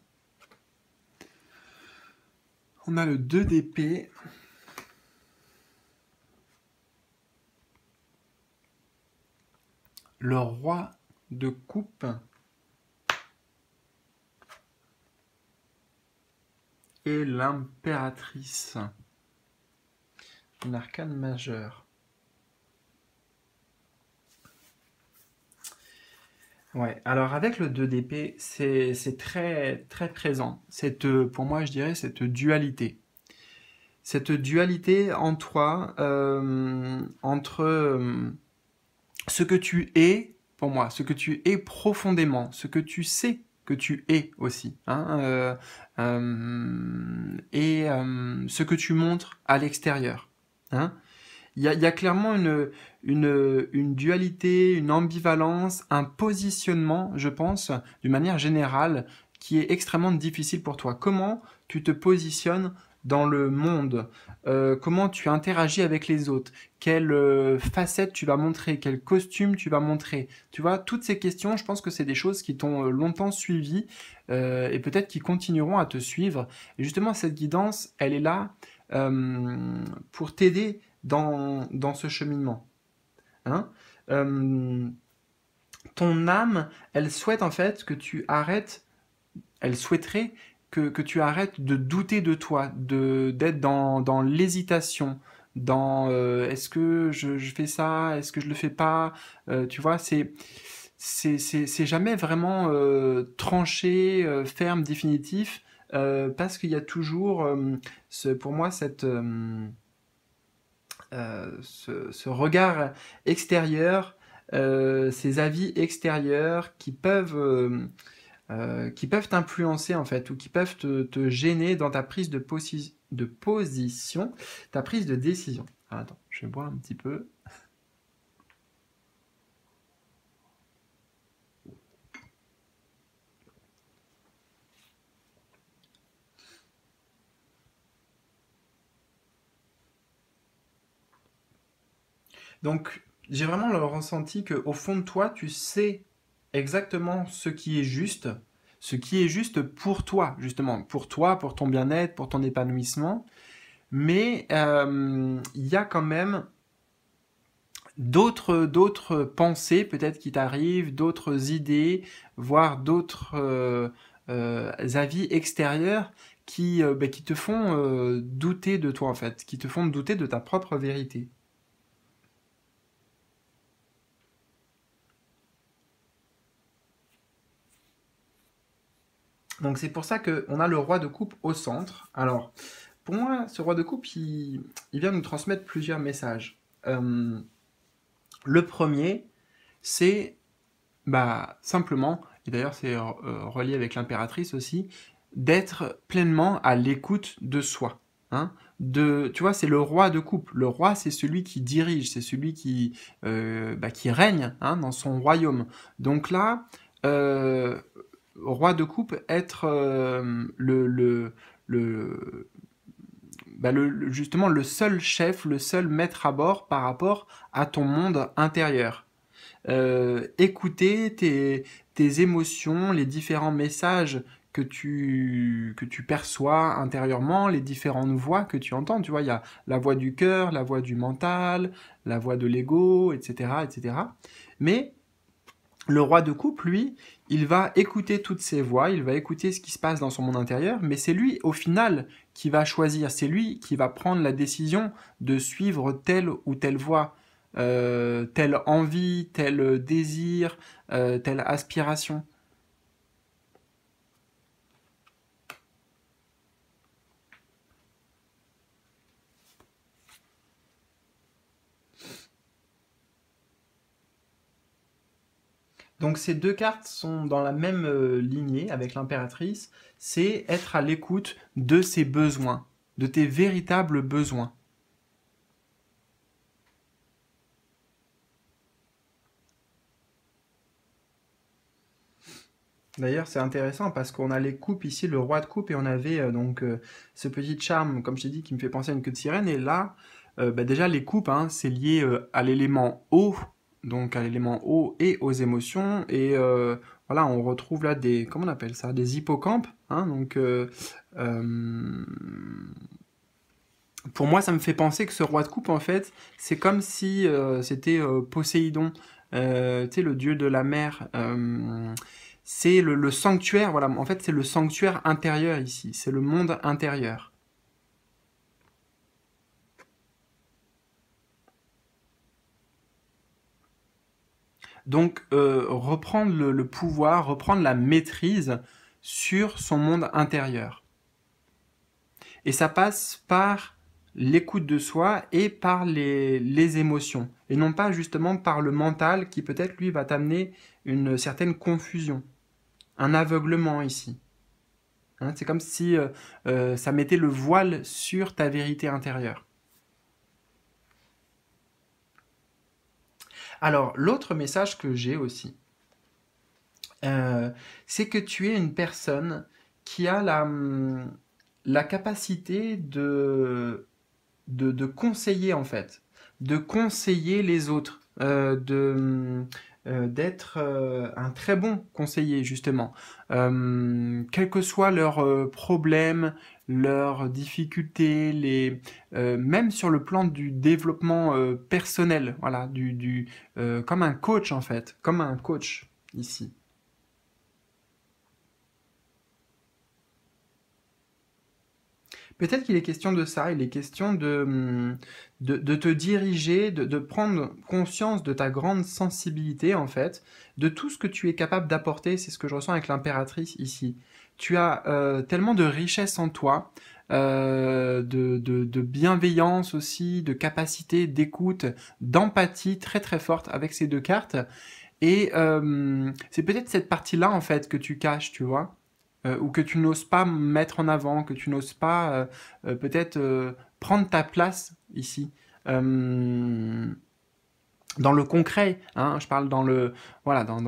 On a le 2 d'épée. Le roi de coupe. Et l'impératrice. Un arcane majeur. Ouais, alors avec le 2DP, c'est très très présent. Cette pour moi, je dirais cette dualité. Cette dualité en toi euh, entre euh, ce que tu es pour moi, ce que tu es profondément, ce que tu sais que tu es aussi, hein, euh, et ce que tu montres à l'extérieur. Hein. Il y a, clairement une, une, dualité, une ambivalence, un positionnement, je pense, d'une manière générale, qui est extrêmement difficile pour toi. Comment tu te positionnes dans le monde euh, Comment tu interagis avec les autres Quelle euh, facette tu vas montrer Quel costume tu vas montrer Tu vois, toutes ces questions, je pense que c'est des choses qui t'ont euh, longtemps suivi et peut-être qui continueront à te suivre. Et justement, cette guidance, elle est là pour t'aider dans, dans ce cheminement. Hein euh, ton âme, elle souhaite en fait que tu arrêtes, elle souhaiterait que, que tu arrêtes de douter de toi, de d'être dans, dans l'hésitation, dans euh, est-ce que je, fais ça, est-ce que je le fais pas, euh, tu vois, c'est c'est jamais vraiment tranché, ferme, définitif, parce qu'il y a toujours, ce, pour moi, cette ce, regard extérieur, euh, ces avis extérieurs qui peuvent... Euh, euh, qui t'influencer en fait ou qui peuvent te, gêner dans ta prise de, de, position, ta prise de décision. attends, je vais boire un petit peu. Donc, j'ai vraiment le ressenti qu'au fond de toi, tu sais exactement ce qui est juste, ce qui est juste pour toi, justement, pour toi, pour ton bien-être, pour ton épanouissement. Mais euh, il y a quand même d'autres d'autres pensées peut-être qui t'arrivent, d'autres idées, voire d'autres euh, euh, avis extérieurs qui bah, te font douter de toi en fait, qui te font douter de ta propre vérité. Donc c'est pour ça qu'on a le roi de coupe au centre. Alors, pour moi, ce roi de coupe, il, vient nous transmettre plusieurs messages. Euh, le premier, c'est bah, simplement, et d'ailleurs c'est euh, relié avec l'impératrice aussi, d'être pleinement à l'écoute de soi. Hein. de, tu vois, c'est le roi de coupe. Le roi, c'est celui qui dirige, c'est celui qui, euh, bah, qui règne hein, dans son royaume. Donc là, roi de coupe être euh, bah, le, le, justement le seul chef, le seul maître à bord par rapport à ton monde intérieur. Euh, écouter tes, tes émotions, les différents messages que tu, que tu perçois intérieurement, les différentes voix que tu entends. Tu vois, il y a la voix du cœur, la voix du mental, la voix de l'ego, etc., etc. Mais le roi de coupe, lui, il va écouter toutes ces voix, il va écouter ce qui se passe dans son monde intérieur, mais c'est lui, au final, qui va choisir, c'est lui qui va prendre la décision de suivre telle ou telle voie, euh, telle envie, tel désir, euh, telle aspiration. Donc ces deux cartes sont dans la même euh, lignée avec l'impératrice, c'est être à l'écoute de ses besoins, de tes véritables besoins. D'ailleurs, c'est intéressant parce qu'on a les coupes ici, le roi de coupe, et on avait euh, donc euh, ce petit charme, comme je t'ai dit, qui me fait penser à une queue de sirène. Et là, bah, déjà, les coupes, hein, c'est lié à l'élément eau donc à l'élément eau et aux émotions. Et euh, voilà, on retrouve là des, comment on appelle ça, des hippocampes. Hein. donc, euh, euh, pour moi, ça me fait penser que ce roi de coupe, en fait, c'est comme si c'était Poséidon, tu sais, le dieu de la mer. c'est le sanctuaire, voilà, en fait, c'est le sanctuaire intérieur ici, c'est le monde intérieur. Donc euh, reprendre le, pouvoir, reprendre la maîtrise sur son monde intérieur. Et ça passe par l'écoute de soi et par les, émotions, et non pas justement par le mental qui peut-être lui va t'amener une certaine confusion, un aveuglement ici. Hein, c'est comme si euh, euh, ça mettait le voile sur ta vérité intérieure. Alors, l'autre message que j'ai aussi, euh, c'est que tu es une personne qui a la, hum, capacité de, conseiller, en fait, de conseiller les autres, euh, de hum, euh, d'être un très bon conseiller justement. Hum, quel que soit leur problème leurs difficultés, les, euh, même sur le plan du développement euh, personnel, voilà, du, du euh, comme un coach en fait, comme un coach ici. Peut-être qu'il est question de ça, il est question de, mm, de, de te diriger, de, de, prendre conscience de ta grande sensibilité en fait, de tout ce que tu es capable d'apporter, c'est ce que je ressens avec l'impératrice ici tu as euh, tellement de richesse en toi, euh, de, bienveillance aussi, de capacité d'écoute, d'empathie très très forte avec ces deux cartes. Et euh, c'est peut-être cette partie-là en fait que tu caches, tu vois, ou que tu n'oses pas mettre en avant, que tu n'oses pas peut-être prendre ta place ici dans le concret, hein, je parle dans le voilà, dans,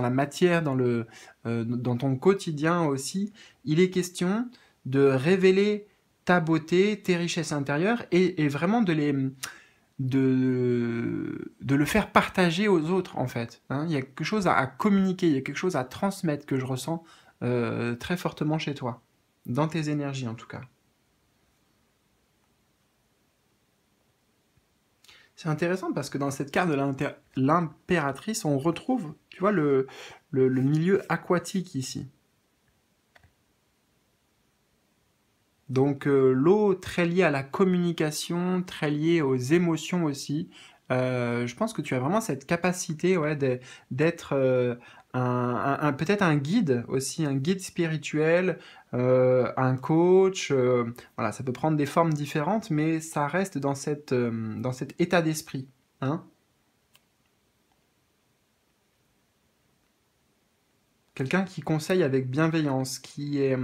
la matière, dans le euh, dans ton quotidien aussi, il est question de révéler ta beauté, tes richesses intérieures et, vraiment de les de, le faire partager aux autres en fait. Hein. Il y a quelque chose à, communiquer, il y a quelque chose à transmettre que je ressens euh, très fortement chez toi, dans tes énergies en tout cas. C'est intéressant parce que dans cette carte de l'impératrice, on retrouve, tu vois, le, milieu aquatique ici. Donc euh, l'eau très liée à la communication, très liée aux émotions aussi. Euh, je pense que tu as vraiment cette capacité d'être euh, peut-être un guide aussi, un guide spirituel, euh, un coach, euh, voilà, ça peut prendre des formes différentes, mais ça reste dans, cette, euh, dans cet état d'esprit. Hein Quelqu'un qui conseille avec bienveillance, qui est,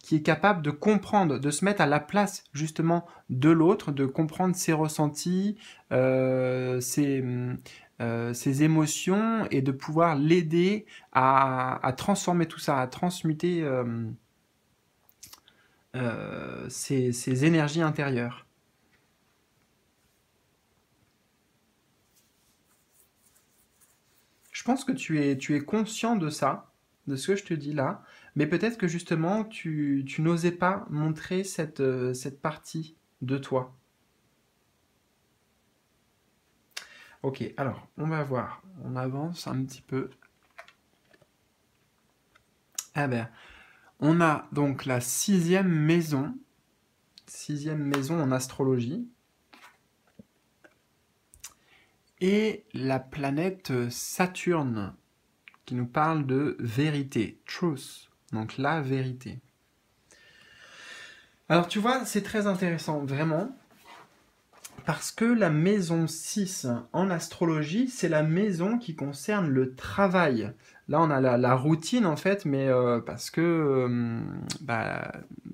qui est capable de comprendre, de se mettre à la place justement de l'autre, de comprendre ses ressentis, ses, émotions et de pouvoir l'aider à, transformer tout ça, à transmuter euh, ces énergies intérieures. Je pense que tu es, tu es conscient de ça, de ce que je te dis là, mais peut-être que justement tu, n'osais pas montrer cette, euh, cette partie de toi. Ok, alors on va voir, on avance un petit peu. Ah ben, on a donc la sixième maison, sixième maison en astrologie, et la planète Saturne, qui nous parle de vérité, truth, donc la vérité. Alors tu vois, c'est très intéressant, vraiment, parce que la maison 6 en astrologie, c'est la maison qui concerne le travail. Là, on a la, routine en fait, mais euh, parce que euh, bah,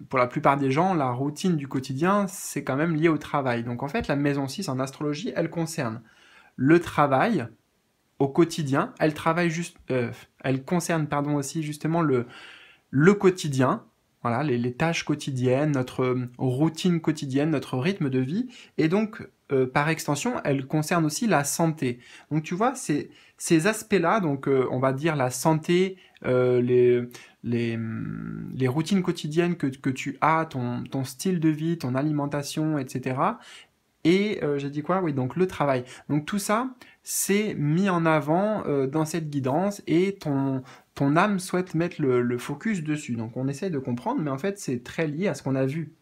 pour la plupart des gens, la routine du quotidien, c'est quand même lié au travail. Donc en fait, la maison 6 en astrologie, elle concerne le travail au quotidien. Elle travaille juste, euh, elle concerne pardon aussi justement le le quotidien, voilà, les, tâches quotidiennes, notre euh, routine quotidienne, notre rythme de vie. Et donc, euh, par extension, elle concerne aussi la santé. Donc, tu vois, ces, aspects-là, donc euh, on va dire la santé, les, mm, les, routines quotidiennes que, tu as, ton, ton, style de vie, ton alimentation, etc. Et j'ai dit quoi Oui, donc le travail. Donc tout ça, c'est mis en avant euh, dans cette guidance et ton, ton âme souhaite mettre le, focus dessus. Donc on essaie de comprendre, mais en fait c'est très lié à ce qu'on a vu.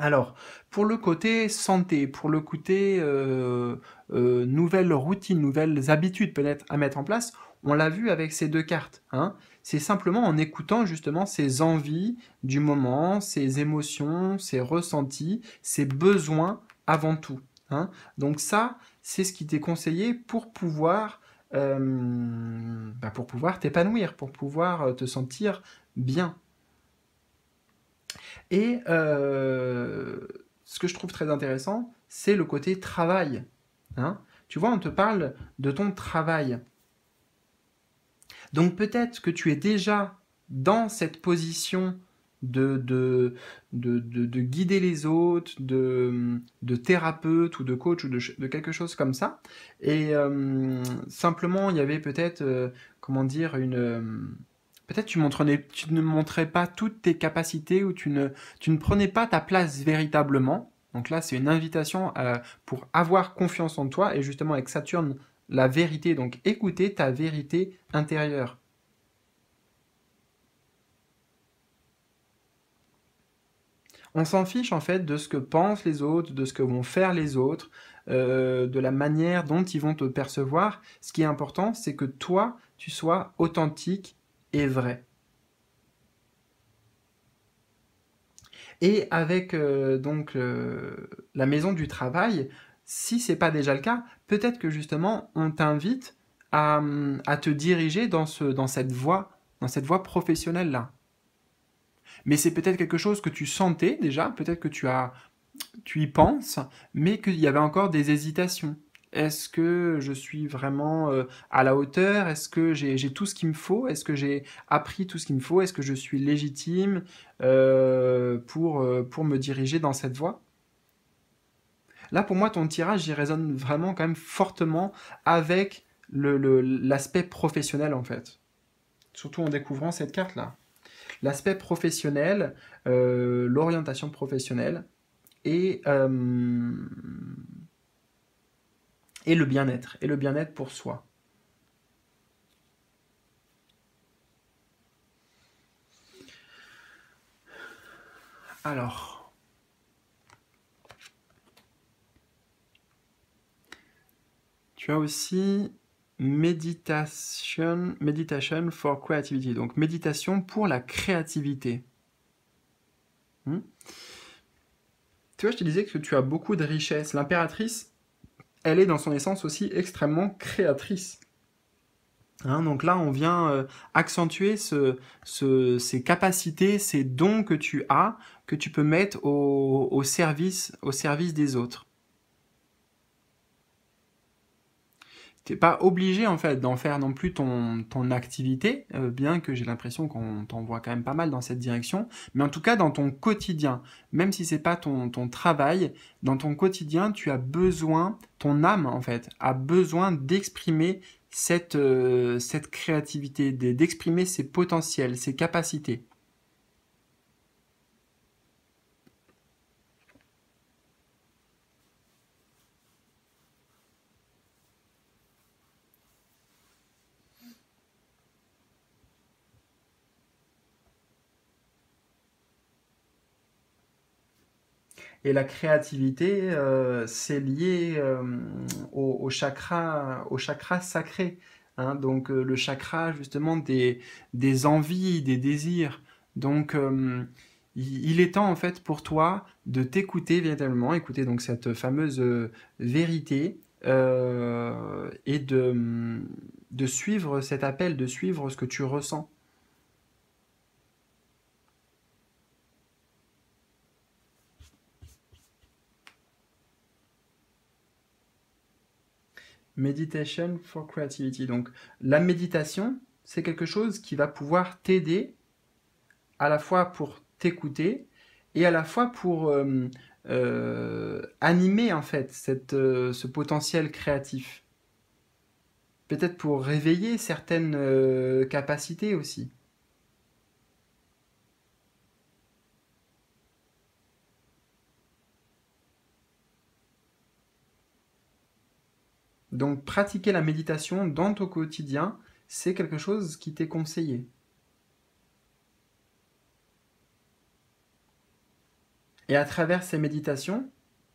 Alors, pour le côté santé, pour le côté euh, euh, nouvelles routines, nouvelles habitudes peut-être à mettre en place, on l'a vu avec ces deux cartes. Hein. C'est simplement en écoutant justement ces envies du moment, ces émotions, ces ressentis, ces besoins avant tout. Hein. Donc ça, c'est ce qui t'est conseillé pour pouvoir euh, bah, pour pouvoir t'épanouir, pour pouvoir euh, te sentir bien. Et euh, ce que je trouve très intéressant, c'est le côté travail. Hein. tu vois, on te parle de ton travail. Donc peut-être que tu es déjà dans cette position de, de, guider les autres, de, thérapeute ou de coach ou de, quelque chose comme ça. Et euh, simplement, il y avait peut-être, euh, comment dire, une... Euh, peut-être tu, ne montrais pas toutes tes capacités ou tu ne, tu ne prenais pas ta place véritablement. Donc là, c'est une invitation pour avoir confiance en toi et justement avec Saturne, la vérité, donc écouter ta vérité intérieure. on s'en fiche en fait de ce que pensent les autres, de ce que vont faire les autres, euh, de la manière dont ils vont te percevoir. Ce qui est important, c'est que toi, tu sois authentique et vrai. Et avec euh, donc la maison du travail, si c'est pas déjà le cas, peut-être que justement on t'invite à, te diriger dans cette voie, dans cette voie professionnelle là mais c'est peut-être quelque chose que tu sentais déjà, peut-être que tu as tu y penses, mais qu'il y avait encore des hésitations. Est-ce que je suis vraiment euh, à la hauteur Est-ce que j'ai tout ce qu'il me faut Est-ce que j'ai appris tout ce qu'il me faut Est-ce que je suis légitime euh, pour, euh, pour me diriger dans cette voie Là, pour moi, ton tirage, il résonne vraiment quand même fortement avec l'aspect le, l'aspect professionnel, en fait. Surtout en découvrant cette carte-là l'aspect professionnel, euh, l'orientation professionnelle et, euh, et le bien-être, et le bien-être pour soi. Alors, Tu as aussi meditation, for creativity. Donc méditation pour la créativité. Hmm? tu vois, je te disais que tu as beaucoup de richesses. L'impératrice, elle est dans son essence aussi extrêmement créatrice. Hein, donc là, on vient euh, accentuer ce, ces capacités, ces dons que tu as, que tu peux mettre au, service, au service des autres. n'es pas obligé en fait d'en faire non plus ton, ton activité, euh, bien que j'ai l'impression qu'on t'envoie quand même pas mal dans cette direction, mais en tout cas dans ton quotidien, même si c'est pas ton, travail, dans ton quotidien tu as besoin, ton âme en fait, a besoin d'exprimer cette, euh, cette créativité, d'exprimer ses potentiels, ses capacités. Et la créativité, euh, c'est lié euh, au, chakra, au chakra sacré. Hein. donc euh, le chakra justement des, des envies, des désirs. Donc il est temps en fait pour toi de t'écouter véritablement, écouter donc cette fameuse vérité et de, de suivre cet appel, de suivre ce que tu ressens. Meditation for Creativity. Donc la méditation, c'est quelque chose qui va pouvoir t'aider à la fois pour t'écouter et à la fois pour euh, euh, animer en fait cette, euh, ce potentiel créatif. Peut-être pour réveiller certaines capacités aussi. Donc pratiquer la méditation dans ton quotidien, c'est quelque chose qui t'est conseillé. Et à travers ces méditations,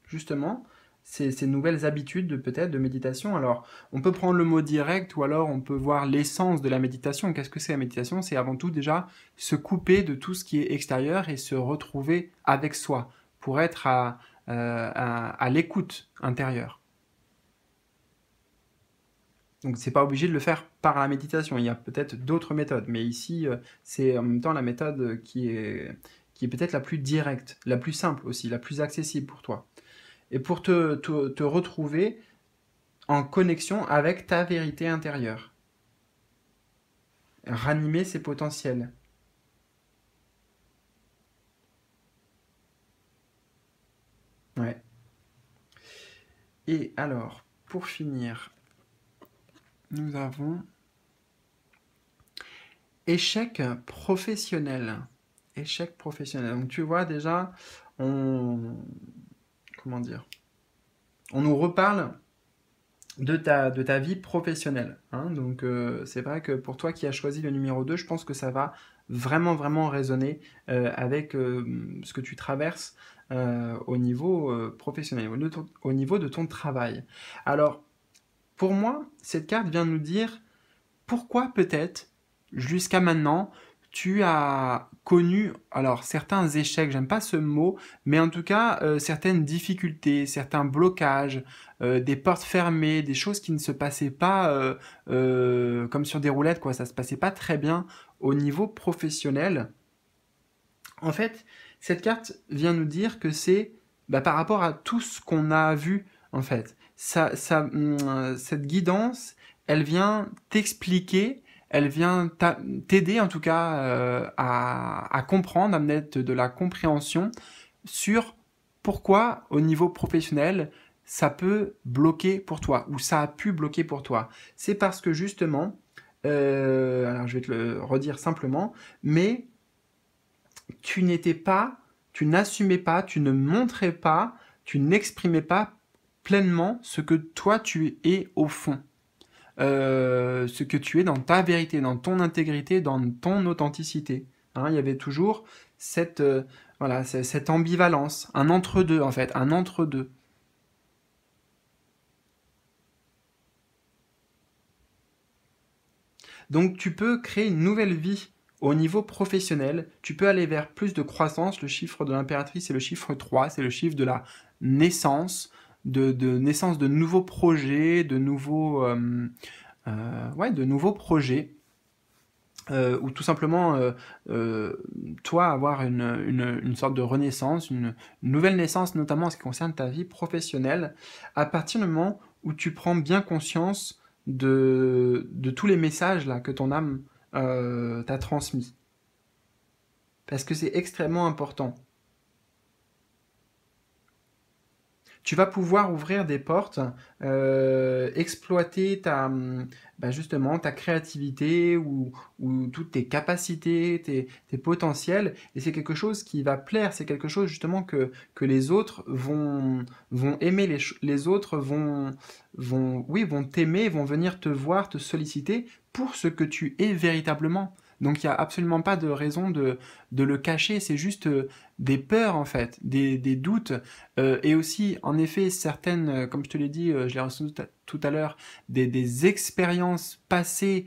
justement, ces, nouvelles habitudes peut-être de méditation, alors on peut prendre le mot direct ou alors on peut voir l'essence de la méditation. Qu'est-ce que c'est la méditation C'est avant tout déjà se couper de tout ce qui est extérieur et se retrouver avec soi pour être à euh, l'écoute intérieure. Donc c'est pas obligé de le faire par la méditation. Il y a peut-être d'autres méthodes, mais ici euh, c'est en même temps la méthode qui est qui est peut-être la plus directe, la plus simple aussi, la plus accessible pour toi. Et pour te, te retrouver en connexion avec ta vérité intérieure. Ranimer ses potentiels. Ouais. Et alors, pour finir, nous avons échec professionnel. Échec professionnel. Donc tu vois déjà, on... Comment dire On nous reparle de ta, de ta vie professionnelle. Hein. Donc euh, c'est vrai que pour toi qui as choisi le numéro 2, je pense que ça va vraiment vraiment résonner euh, avec euh, ce que tu traverses au niveau professionnel, au niveau de ton travail. Alors pour moi, cette carte vient nous dire pourquoi peut-être jusqu'à maintenant tu as connu, alors certains échecs, j'aime pas ce mot, mais en tout cas euh, certaines difficultés, certains blocages, euh, des portes fermées, des choses qui ne se passaient pas euh, comme sur des roulettes, quoi, ça se passait pas très bien au niveau professionnel. En fait, cette carte vient nous dire que c'est bah, par rapport à tout ce qu'on a vu en fait. Hum, euh, cette guidance, elle vient t'expliquer, elle vient t'aider en tout cas euh, à, comprendre, à mettre de la compréhension sur pourquoi au niveau professionnel ça peut bloquer pour toi ou ça a pu bloquer pour toi. C'est parce que justement, euh, je vais te le redire simplement, mais tu n'étais pas, tu n'assumais pas, tu ne montrais pas, tu n'exprimais pas pleinement ce que toi tu es au fond. Euh, ce que tu es dans ta vérité, dans ton intégrité, dans ton authenticité. Hein, il y avait toujours cette, euh, cette ambivalence, un entre-deux en fait, un entre-deux. Donc tu peux créer une nouvelle vie au niveau professionnel, tu peux aller vers plus de croissance, le chiffre de l'impératrice c'est le chiffre 3, c'est le chiffre de la naissance, de, naissance de nouveaux projets, de nouveaux, euh, euh, de nouveaux projets. Euh, ou tout simplement toi avoir une, sorte de renaissance, une, nouvelle naissance notamment en ce qui concerne ta vie professionnelle, à partir du moment où tu prends bien conscience de, de tous les messages là, que ton âme t'a transmis. Parce que c'est extrêmement important. tu vas pouvoir ouvrir des portes, euh, exploiter ta, bah, justement ta créativité ou, toutes tes capacités, tes, potentiels. Et c'est quelque chose qui va plaire, c'est quelque chose justement que, les autres vont, vont aimer, les, autres vont, vont, oui, vont t'aimer, vont venir te voir, te solliciter pour ce que tu es véritablement. Donc il n'y a absolument pas de raison de, le cacher, c'est juste euh, des peurs en fait, des, doutes, euh, et aussi en effet certaines, euh, comme je te l'ai dit, je l'ai ressenti tout à, l'heure, des, expériences passées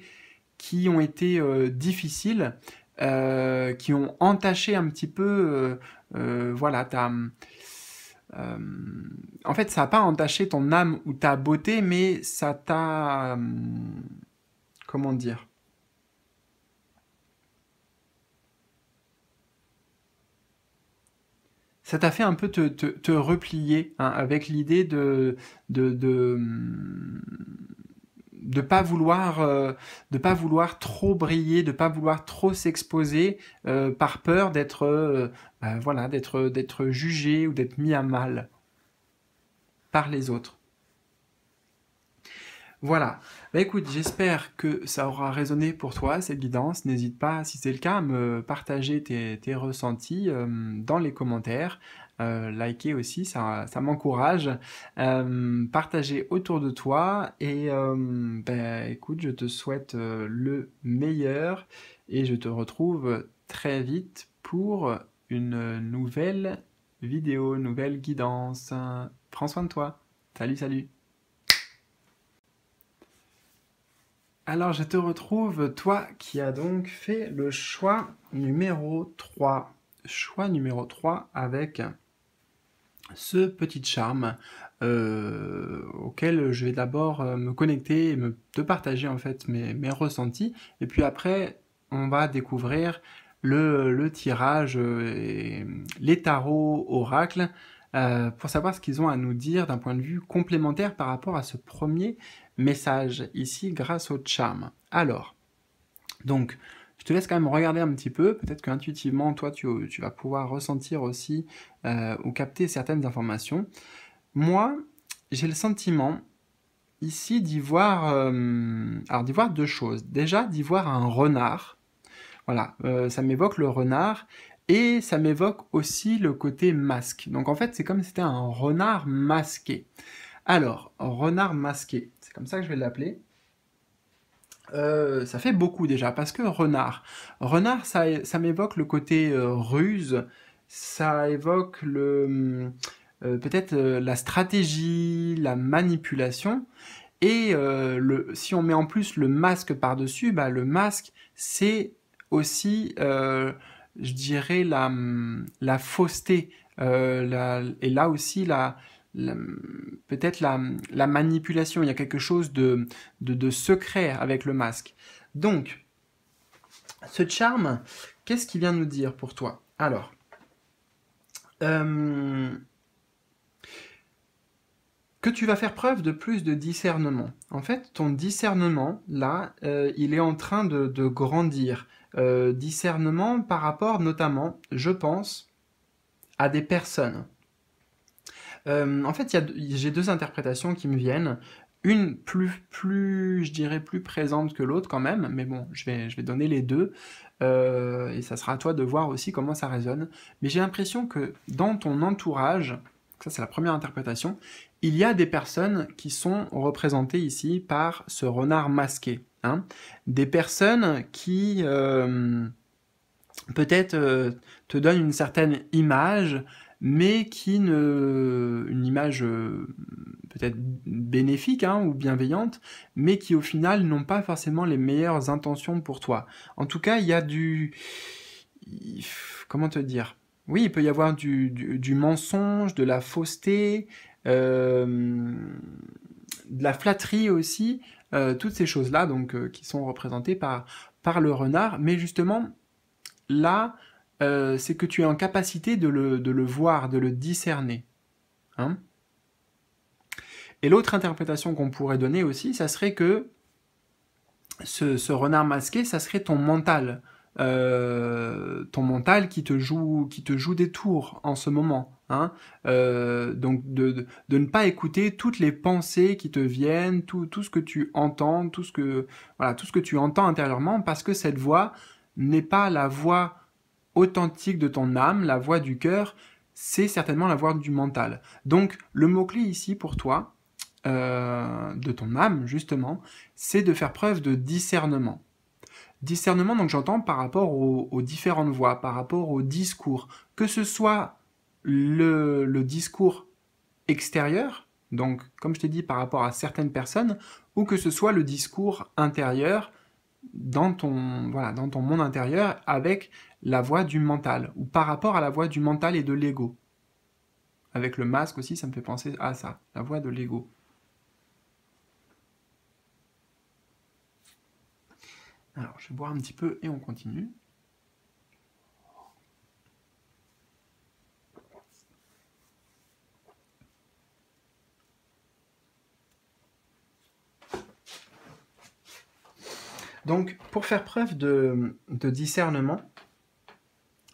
qui ont été difficiles, qui ont entaché un petit peu, voilà, ta... en fait, ça n'a pas entaché ton âme ou ta beauté, mais ça t'a... comment dire ça t'a fait un peu te, replier hein, avec l'idée de de, de mm, pas vouloir euh, de pas vouloir trop briller de pas vouloir trop s'exposer euh, par peur d'être euh, bah, voilà d'être d'être jugé ou d'être mis à mal par les autres voilà. Bah, écoute, j'espère que ça aura résonné pour toi, cette guidance. N'hésite pas, si c'est le cas, à me partager tes, ressentis euh, dans les commentaires. Euh, likez aussi, ça, m'encourage. Euh, partager autour de toi. Et euh, bah, écoute, je te souhaite le meilleur. Et je te retrouve très vite pour une nouvelle vidéo, nouvelle guidance. Prends soin de toi. Salut, salut. Alors, je te retrouve, toi qui as donc fait le choix numéro 3. Choix numéro 3 avec ce petit charme euh, auquel je vais d'abord euh, me connecter et me, te partager en fait mes, ressentis. Et puis après, on va découvrir le, le tirage euh, et les tarots oracles euh, pour savoir ce qu'ils ont à nous dire d'un point de vue complémentaire par rapport à ce premier message ici grâce au charme. Alors, donc, je te laisse quand même regarder un petit peu, peut-être qu'intuitivement, toi, tu, vas pouvoir ressentir aussi euh, ou capter certaines informations. Moi, j'ai le sentiment ici d'y voir, euh, alors d'y voir deux choses. Déjà, d'y voir un renard. Voilà, ça m'évoque le renard et ça m'évoque aussi le côté masque. Donc en fait, c'est comme si c'était un renard masqué. Alors, renard masqué, c'est comme ça que je vais l'appeler. Euh, ça fait beaucoup déjà, parce que renard. Renard, ça, m'évoque le côté euh, ruse, ça évoque le euh, peut-être la stratégie, la manipulation. Et si on met en plus le masque par-dessus, bah, le masque, c'est aussi je dirais, la, fausseté euh, et là aussi la, peut-être la, manipulation. Il y a quelque chose de, secret avec le masque. Donc, ce charme, qu'est-ce qu'il vient nous dire pour toi Alors, euh, que tu vas faire preuve de plus de discernement. En fait, ton discernement, là, euh, il est en train de grandir. Euh, discernement par rapport notamment, je pense, à des personnes. Euh, en fait, j'ai deux interprétations qui me viennent. Une plus, plus, je dirais, plus présente que l'autre quand même, mais bon, je vais, je vais donner les deux, euh, et ça sera à toi de voir aussi comment ça résonne. Mais j'ai l'impression que dans ton entourage, ça c'est la première interprétation, il y a des personnes qui sont représentées ici par ce renard masqué. Hein, des personnes qui euh, peut-être euh, te donnent une certaine image, mais qui ne... une image euh, peut-être bénéfique hein, ou bienveillante, mais qui au final n'ont pas forcément les meilleures intentions pour toi. En tout cas, il y a du... Comment te dire Oui, il peut y avoir du mensonge, de la fausseté, de la flatterie aussi, euh, toutes ces choses-là donc euh, qui sont représentées par, par le renard. Mais justement, là, euh, c'est que tu es en capacité de le, de le voir, de le discerner. Hein. Et l'autre interprétation qu'on pourrait donner aussi, ça serait que ce, ce renard masqué, ça serait ton mental, euh, ton mental qui te joue, qui te joue des tours en ce moment. Hein. Euh, donc de, ne pas écouter toutes les pensées qui te viennent, tout, ce que tu entends, tout ce que voilà, tout ce que tu entends intérieurement, parce que cette voix n'est pas la voix authentique de ton âme, la voix du cœur, c'est certainement la voix du mental. Donc le mot-clé ici pour toi, euh, de ton âme justement, c'est de faire preuve de discernement. Discernement, donc j'entends par rapport aux, différentes voix, par rapport au discours, que ce soit le, le discours extérieur, donc comme je t'ai dit par rapport à certaines personnes, ou que ce soit le discours intérieur dans ton, voilà, dans ton monde intérieur avec la voix du mental, ou par rapport à la voix du mental et de l'ego. Avec le masque aussi, ça me fait penser à ça, la voix de l'ego. Alors, je vais boire un petit peu et on continue. Donc, pour faire preuve de, discernement,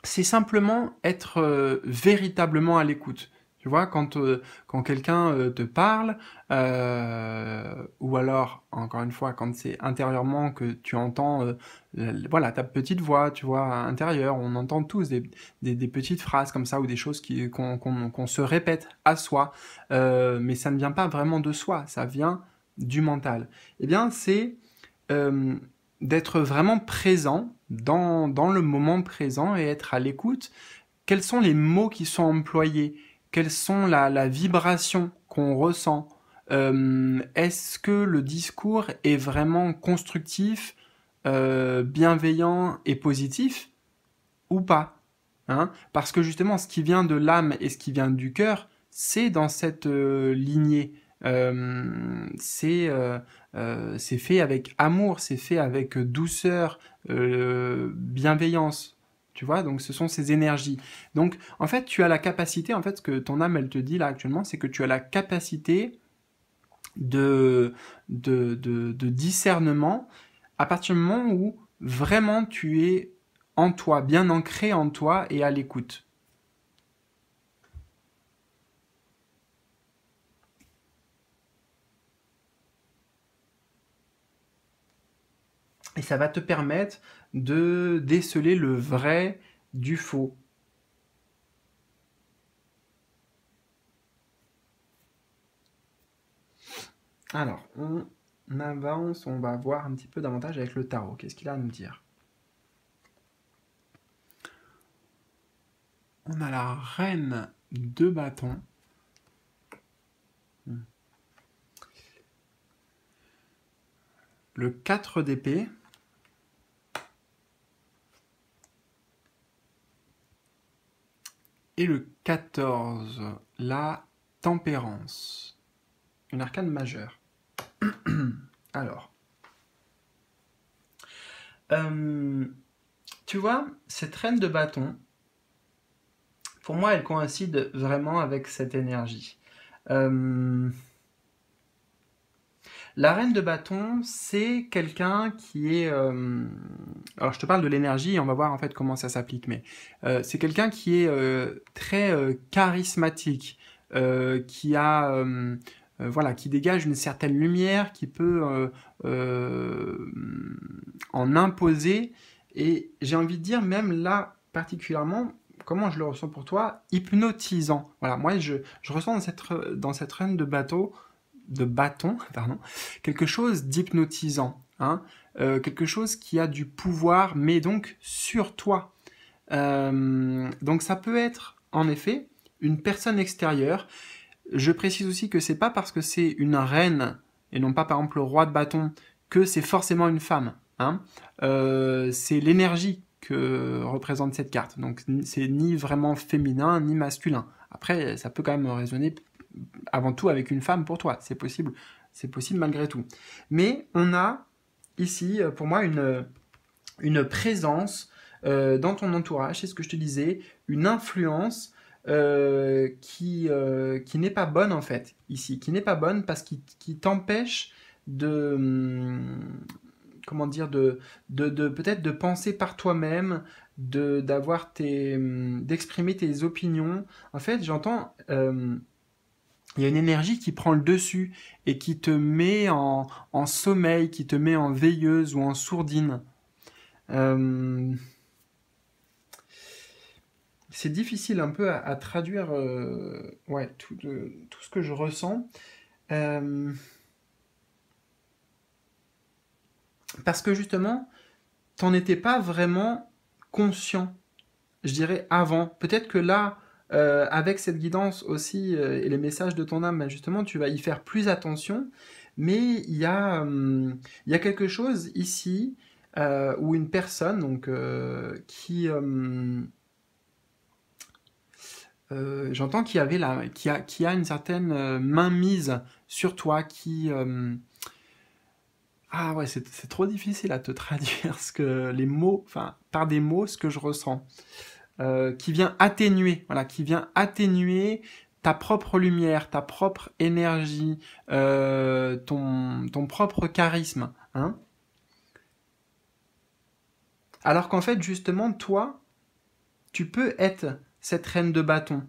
c'est simplement être euh, véritablement à l'écoute. Tu vois, quand, euh, quand quelqu'un euh, te parle, euh, ou alors, encore une fois, quand c'est intérieurement que tu entends, voilà, ta petite voix, tu vois, intérieure, on entend tous des, petites phrases comme ça, ou des choses qu'on se répète à soi, mais ça ne vient pas vraiment de soi, ça vient du mental. Eh bien, c'est d'être vraiment présent dans, dans le moment présent et être à l'écoute. Quels sont les mots qui sont employés quelles sont la, la vibration qu'on ressent euh, Est-ce que le discours est vraiment constructif, euh, bienveillant et positif ou pas hein Parce que justement, ce qui vient de l'âme et ce qui vient du cœur, c'est dans cette euh, lignée. c'est fait avec amour, c'est fait avec douceur, bienveillance, tu vois, donc ce sont ces énergies. Donc en fait, tu as la capacité, en fait, ce que ton âme, elle te dit là actuellement, c'est que tu as la capacité de, de, de, de discernement à partir du moment où vraiment tu es en toi, bien ancré en toi et à l'écoute. Et ça va te permettre de déceler le vrai du faux. Alors, on avance, on va voir un petit peu davantage avec le tarot. Qu'est-ce qu'il a à nous dire On a la reine de bâton. Hmm. Le 4 d'épée. le 14, la tempérance. Une arcane majeure. Alors. Euh, tu vois, cette reine de bâton, pour moi, elle coïncide vraiment avec cette énergie. Euh, la reine de bâton, c'est quelqu'un qui est... Euh, alors je te parle de l'énergie, on va voir en fait comment ça s'applique, mais euh, c'est quelqu'un qui est euh, très charismatique, qui a... voilà, qui dégage une certaine lumière, qui peut en imposer. Et j'ai envie de dire, même là, particulièrement, comment je le ressens pour toi Hypnotisant. Voilà, moi, je, ressens dans cette, dans cette reine de bâton de bâton, pardon, quelque chose d'hypnotisant, hein, euh, quelque chose qui a du pouvoir, mais donc sur toi. Euh, donc ça peut être, en effet, une personne extérieure. Je précise aussi que c'est pas parce que c'est une reine, et non pas par exemple le roi de bâton, que c'est forcément une femme. Hein. Euh, c'est l'énergie que représente cette carte. Donc c'est ni vraiment féminin ni masculin. Après, ça peut quand même résonner avant tout avec une femme pour toi. C'est possible, c'est possible malgré tout. Mais on a ici, euh, pour moi, une, euh, une présence euh, dans ton entourage, c'est ce que je te disais, une influence qui, qui n'est pas bonne en fait, ici, qui n'est pas bonne parce qu'il qui t'empêche de... Hum, comment dire, de, de, de peut-être de penser par toi-même, d'avoir tes, hum, d'exprimer tes opinions. En fait, j'entends hum, il y a une énergie qui prend le dessus et qui te met en, sommeil, qui te met en veilleuse ou en sourdine. Euh, c'est difficile un peu à, traduire euh, ouais, euh, tout, ce que je ressens. Parce que justement, t'en étais pas vraiment conscient, je dirais avant. Peut-être que là, euh, avec cette guidance aussi euh, et les messages de ton âme, ben, justement, tu vas y faire plus attention. Mais il y, a, hum, quelque chose ici euh, où une personne donc, qui... Hum, j'entends qu'il y avait là, qui a, a une certaine main mise sur toi, qui hum, ah ouais, c'est trop difficile à te traduire ce que les mots, enfin par des mots, ce que je ressens. Euh, qui vient atténuer, voilà, qui vient atténuer ta propre lumière, ta propre énergie, euh, ton, propre charisme. Hein. Alors qu'en fait, justement, toi, tu peux être cette reine de bâton.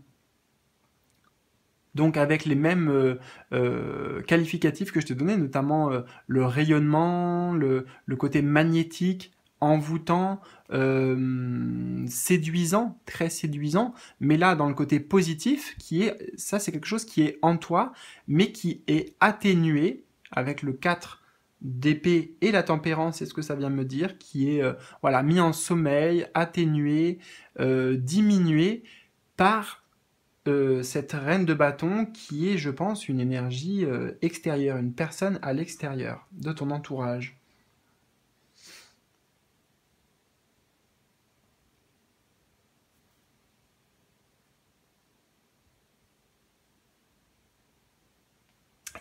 Donc avec les mêmes euh, qualificatifs que je t'ai donnés, notamment le rayonnement, le côté magnétique, envoûtant, euh, séduisant, très séduisant, mais là dans le côté positif, qui est, ça c'est quelque chose qui est en toi, mais qui est atténué avec le 4 d'épée et la tempérance, c'est ce que ça vient me dire, qui est euh, voilà mis en sommeil, atténué, euh, diminué par cette reine de bâton qui est, je pense, une énergie extérieure, une personne à l'extérieur de ton entourage.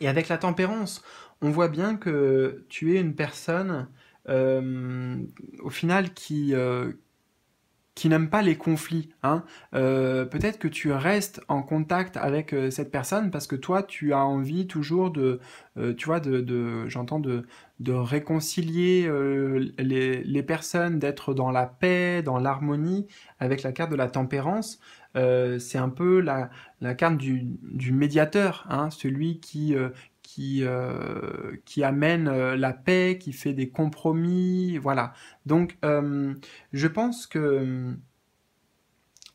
Et avec la tempérance, on voit bien que tu es une personne, euh, au final, qui, euh, qui n'aime pas les conflits. Hein. Euh, peut-être que tu restes en contact avec euh, cette personne parce que toi, tu as envie toujours de, euh, tu vois, de, j'entends de, réconcilier les, personnes, d'être dans la paix, dans l'harmonie, avec la carte de la tempérance. c'est un peu la, carte du, médiateur, hein, celui qui, qui, euh, qui amène euh, la paix, qui fait des compromis, voilà. Donc, euh, je pense que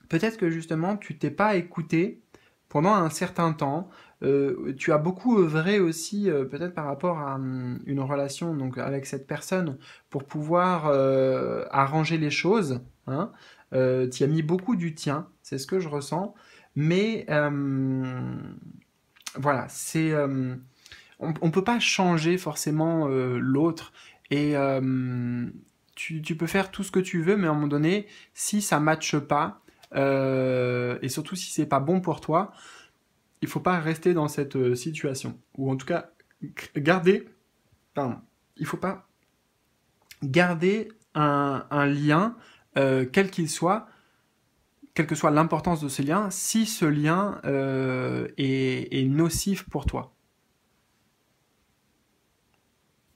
peut-être que justement, tu t'es pas écouté pendant un certain temps. tu as beaucoup œuvré aussi, peut-être par rapport à hum, une relation donc avec cette personne, pour pouvoir arranger les choses. Hein. tu as mis beaucoup du tien, c'est ce que je ressens. Mais voilà, c'est on, ne peut pas changer forcément euh, l'autre. Et euh, tu, peux faire tout ce que tu veux, mais à un moment donné, si ça matche pas, euh, et surtout si c'est pas bon pour toi, il faut pas rester dans cette situation. Ou en tout cas, garder. Pardon. Il faut pas garder un, lien, quel qu'il soit, quelle que soit l'importance de ce lien, si ce lien est, nocif pour toi.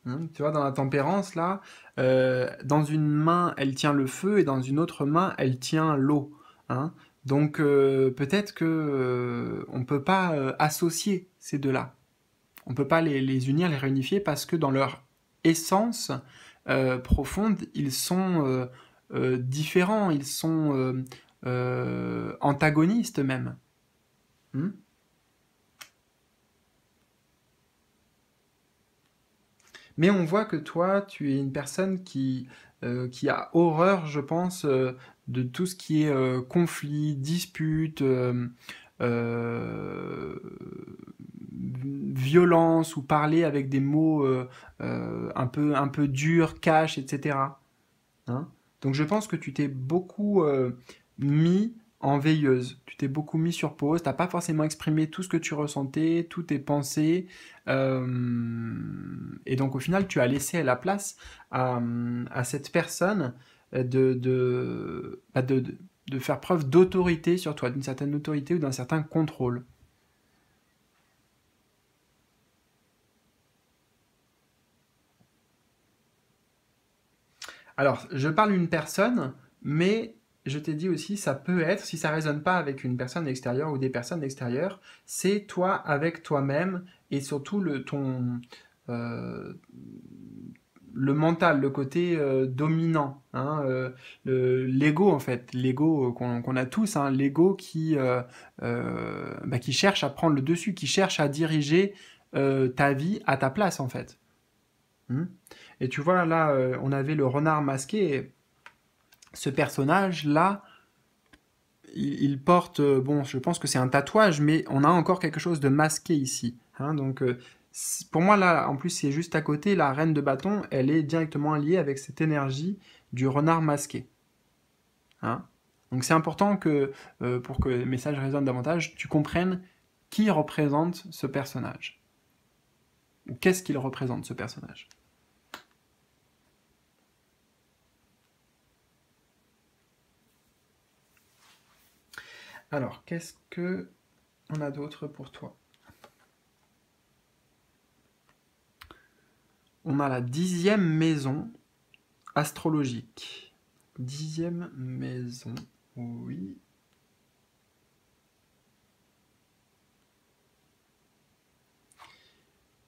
Hein, tu vois, dans la tempérance, là, euh, dans une main, elle tient le feu et dans une autre main, elle tient l'eau. Hein. Donc euh, peut-être que ne euh, on peut pas associer ces deux-là. On ne peut pas les, unir, les réunifier parce que dans leur essence profonde, ils sont différents, ils sont antagonistes même. Hein? Mais on voit que toi, tu es une personne qui, euh, qui a horreur, je pense, euh, de tout ce qui est euh, conflit, dispute, violence ou parler avec des mots un, peu, un peu durs, cash, etc. Hein Donc je pense que tu t'es beaucoup mis en veilleuse. Tu t'es beaucoup mis sur pause, t'as pas forcément exprimé tout ce que tu ressentais, toutes tes pensées, euh, et donc au final tu as laissé la place à, cette personne euh, bah, de, de, de faire preuve d'autorité sur toi, d'une certaine autorité ou d'un certain contrôle. Alors, je parle d'une personne, mais je t'ai dit aussi, ça peut être, si ça ne résonne pas avec une personne extérieure ou des personnes extérieures, c'est toi avec toi-même et surtout le ton euh, le mental, le côté euh, dominant, hein, euh, l'ego en fait, l'ego qu'on, a tous, hein, l'ego bah, qui cherche à prendre le dessus, qui cherche à diriger ta vie à ta place en fait. Hmm. et tu vois là, on avait le renard masqué ce personnage-là, il, porte, euh, bon, je pense que c'est un tatouage, mais on a encore quelque chose de masqué ici. Hein. donc, euh, pour moi, là, en plus, c'est juste à côté, la reine de bâton, elle est directement liée avec cette énergie du renard masqué. Hein. donc, c'est important que, euh, pour que le message résonne davantage, tu comprennes qui représente ce personnage. qu'est-ce qu'il représente, ce personnage. Alors, qu'est-ce que on a d'autre pour toi On a la dixième maison astrologique. Dixième maison, oui.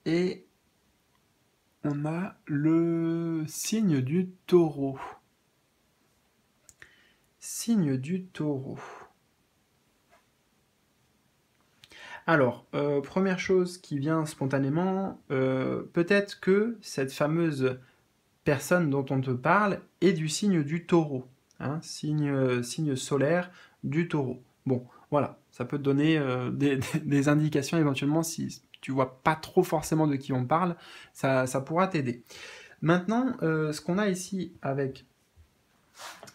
Et on a le signe du taureau. Signe du taureau. Alors, euh, première chose qui vient spontanément, euh, peut-être que cette fameuse personne dont on te parle est du signe du taureau, hein, signe, signe solaire du taureau. Bon, voilà, ça peut te donner euh, des, indications éventuellement si tu vois pas trop forcément de qui on parle, ça, ça pourra t'aider. Maintenant, ce qu'on a ici avec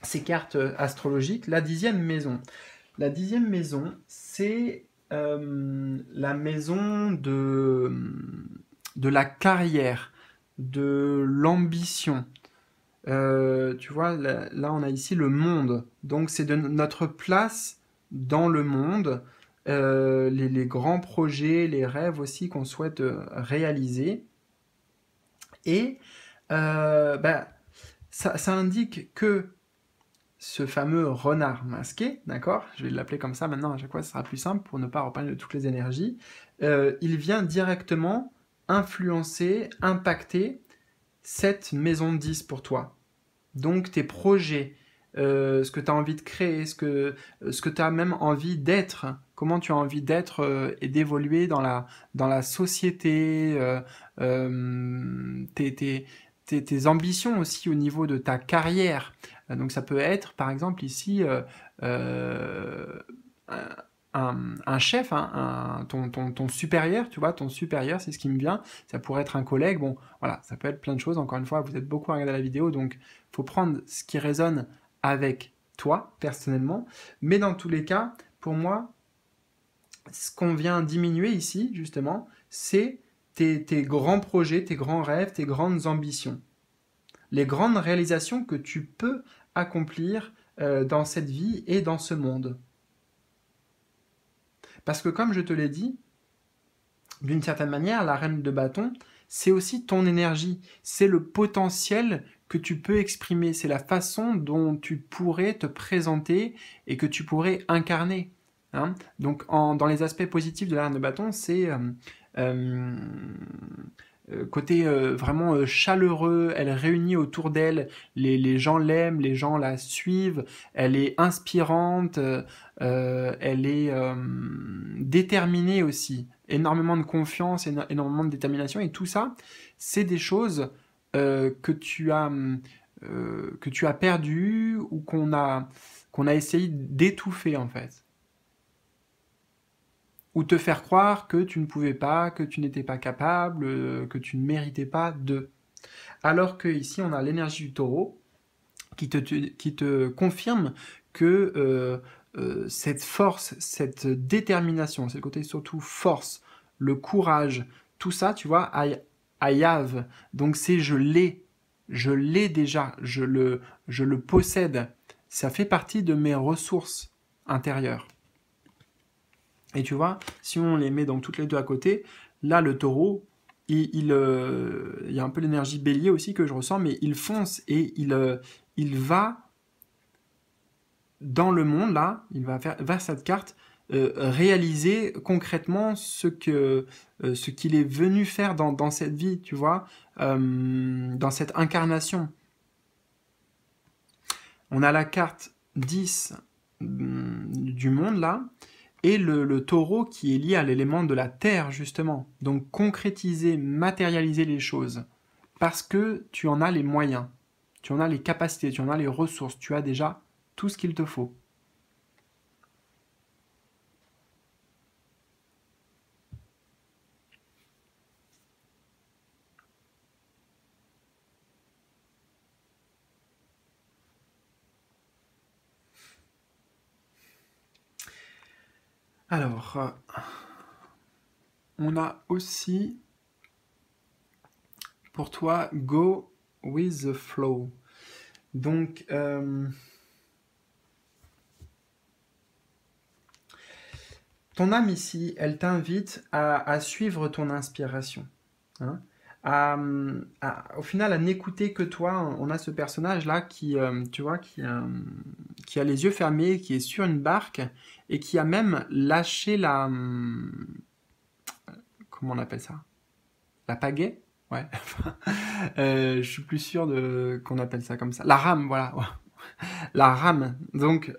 ces cartes astrologiques, la dixième maison. La dixième maison, c'est euh, la maison de, de la carrière, de l'ambition. Euh, tu vois, là, on a ici le monde. Donc c'est de notre place dans le monde, euh, les, grands projets, les rêves aussi qu'on souhaite réaliser. Et ben, ça, indique que ce fameux renard masqué, d'accord Je vais l'appeler comme ça maintenant, à chaque fois ce sera plus simple pour ne pas reparler de toutes les énergies. Euh, il vient directement influencer, impacter cette maison de 10 pour toi. Donc tes projets, euh, ce que tu as envie de créer, ce que, tu as même envie d'être, comment tu as envie d'être euh, et d'évoluer dans la, société, tes ambitions aussi au niveau de ta carrière. Euh, donc ça peut être, par exemple, ici, euh, euh, un, chef, hein, ton, supérieur, tu vois, ton supérieur, c'est ce qui me vient. Ça pourrait être un collègue, bon, voilà, ça peut être plein de choses. Encore une fois, vous êtes beaucoup à regarder la vidéo, donc il faut prendre ce qui résonne avec toi, personnellement. Mais dans tous les cas, pour moi, ce qu'on vient diminuer ici, justement, c'est tes grands projets, tes grands rêves, tes grandes ambitions les grandes réalisations que tu peux accomplir euh, dans cette vie et dans ce monde. Parce que comme je te l'ai dit, d'une certaine manière, la reine de bâton, c'est aussi ton énergie, c'est le potentiel que tu peux exprimer, c'est la façon dont tu pourrais te présenter et que tu pourrais incarner. Hein. Donc dans les aspects positifs de la reine de bâton, c'est euh, euh, euh, côté euh, vraiment euh, chaleureux, elle réunit autour d'elle, les, gens l'aiment, les gens la suivent, elle est inspirante, elle est déterminée aussi, énormément de confiance, énormément de détermination, et tout ça, c'est des choses que tu as... que tu as perdu ou qu'on a, qu'on a essayé d'étouffer en fait ou te faire croire que tu ne pouvais pas, que tu n'étais pas capable, euh, que tu ne méritais pas de. Alors que ici, on a l'énergie du taureau qui te, qui te confirme que euh, euh, cette force, cette détermination, c'est le côté surtout force, le courage, tout ça, tu vois, I, have. Donc c'est je l'ai, je l'ai déjà, je le, je le possède. Ça fait partie de mes ressources intérieures. Et tu vois, si on les met donc toutes les deux à côté, là le taureau, il, euh, y a un peu l'énergie bélier aussi que je ressens, mais il fonce et il, euh, va dans le monde, là, il va faire vers cette carte, euh, réaliser concrètement ce qu'il est venu faire dans, dans, cette vie, tu vois, dans cette incarnation. On a la carte 10 mm, du monde, là, et le, taureau qui est lié à l'élément de la terre, justement. Donc concrétiser, matérialiser les choses, parce que tu en as les moyens, tu en as les capacités, tu en as les ressources, tu as déjà tout ce qu'il te faut. Alors, euh, on a aussi pour toi Go with the flow. Donc, euh, ton âme ici, elle t'invite à, suivre ton inspiration. Hein au final à n'écouter que toi. On a ce personnage là qui, euh, tu vois, euh, qui, a les yeux fermés, qui est sur une barque et qui a même lâché la, euh, comment on appelle ça, la pagaie. Ouais, je suis plus sûr de qu'on appelle ça comme ça. La rame, voilà, la rame. Donc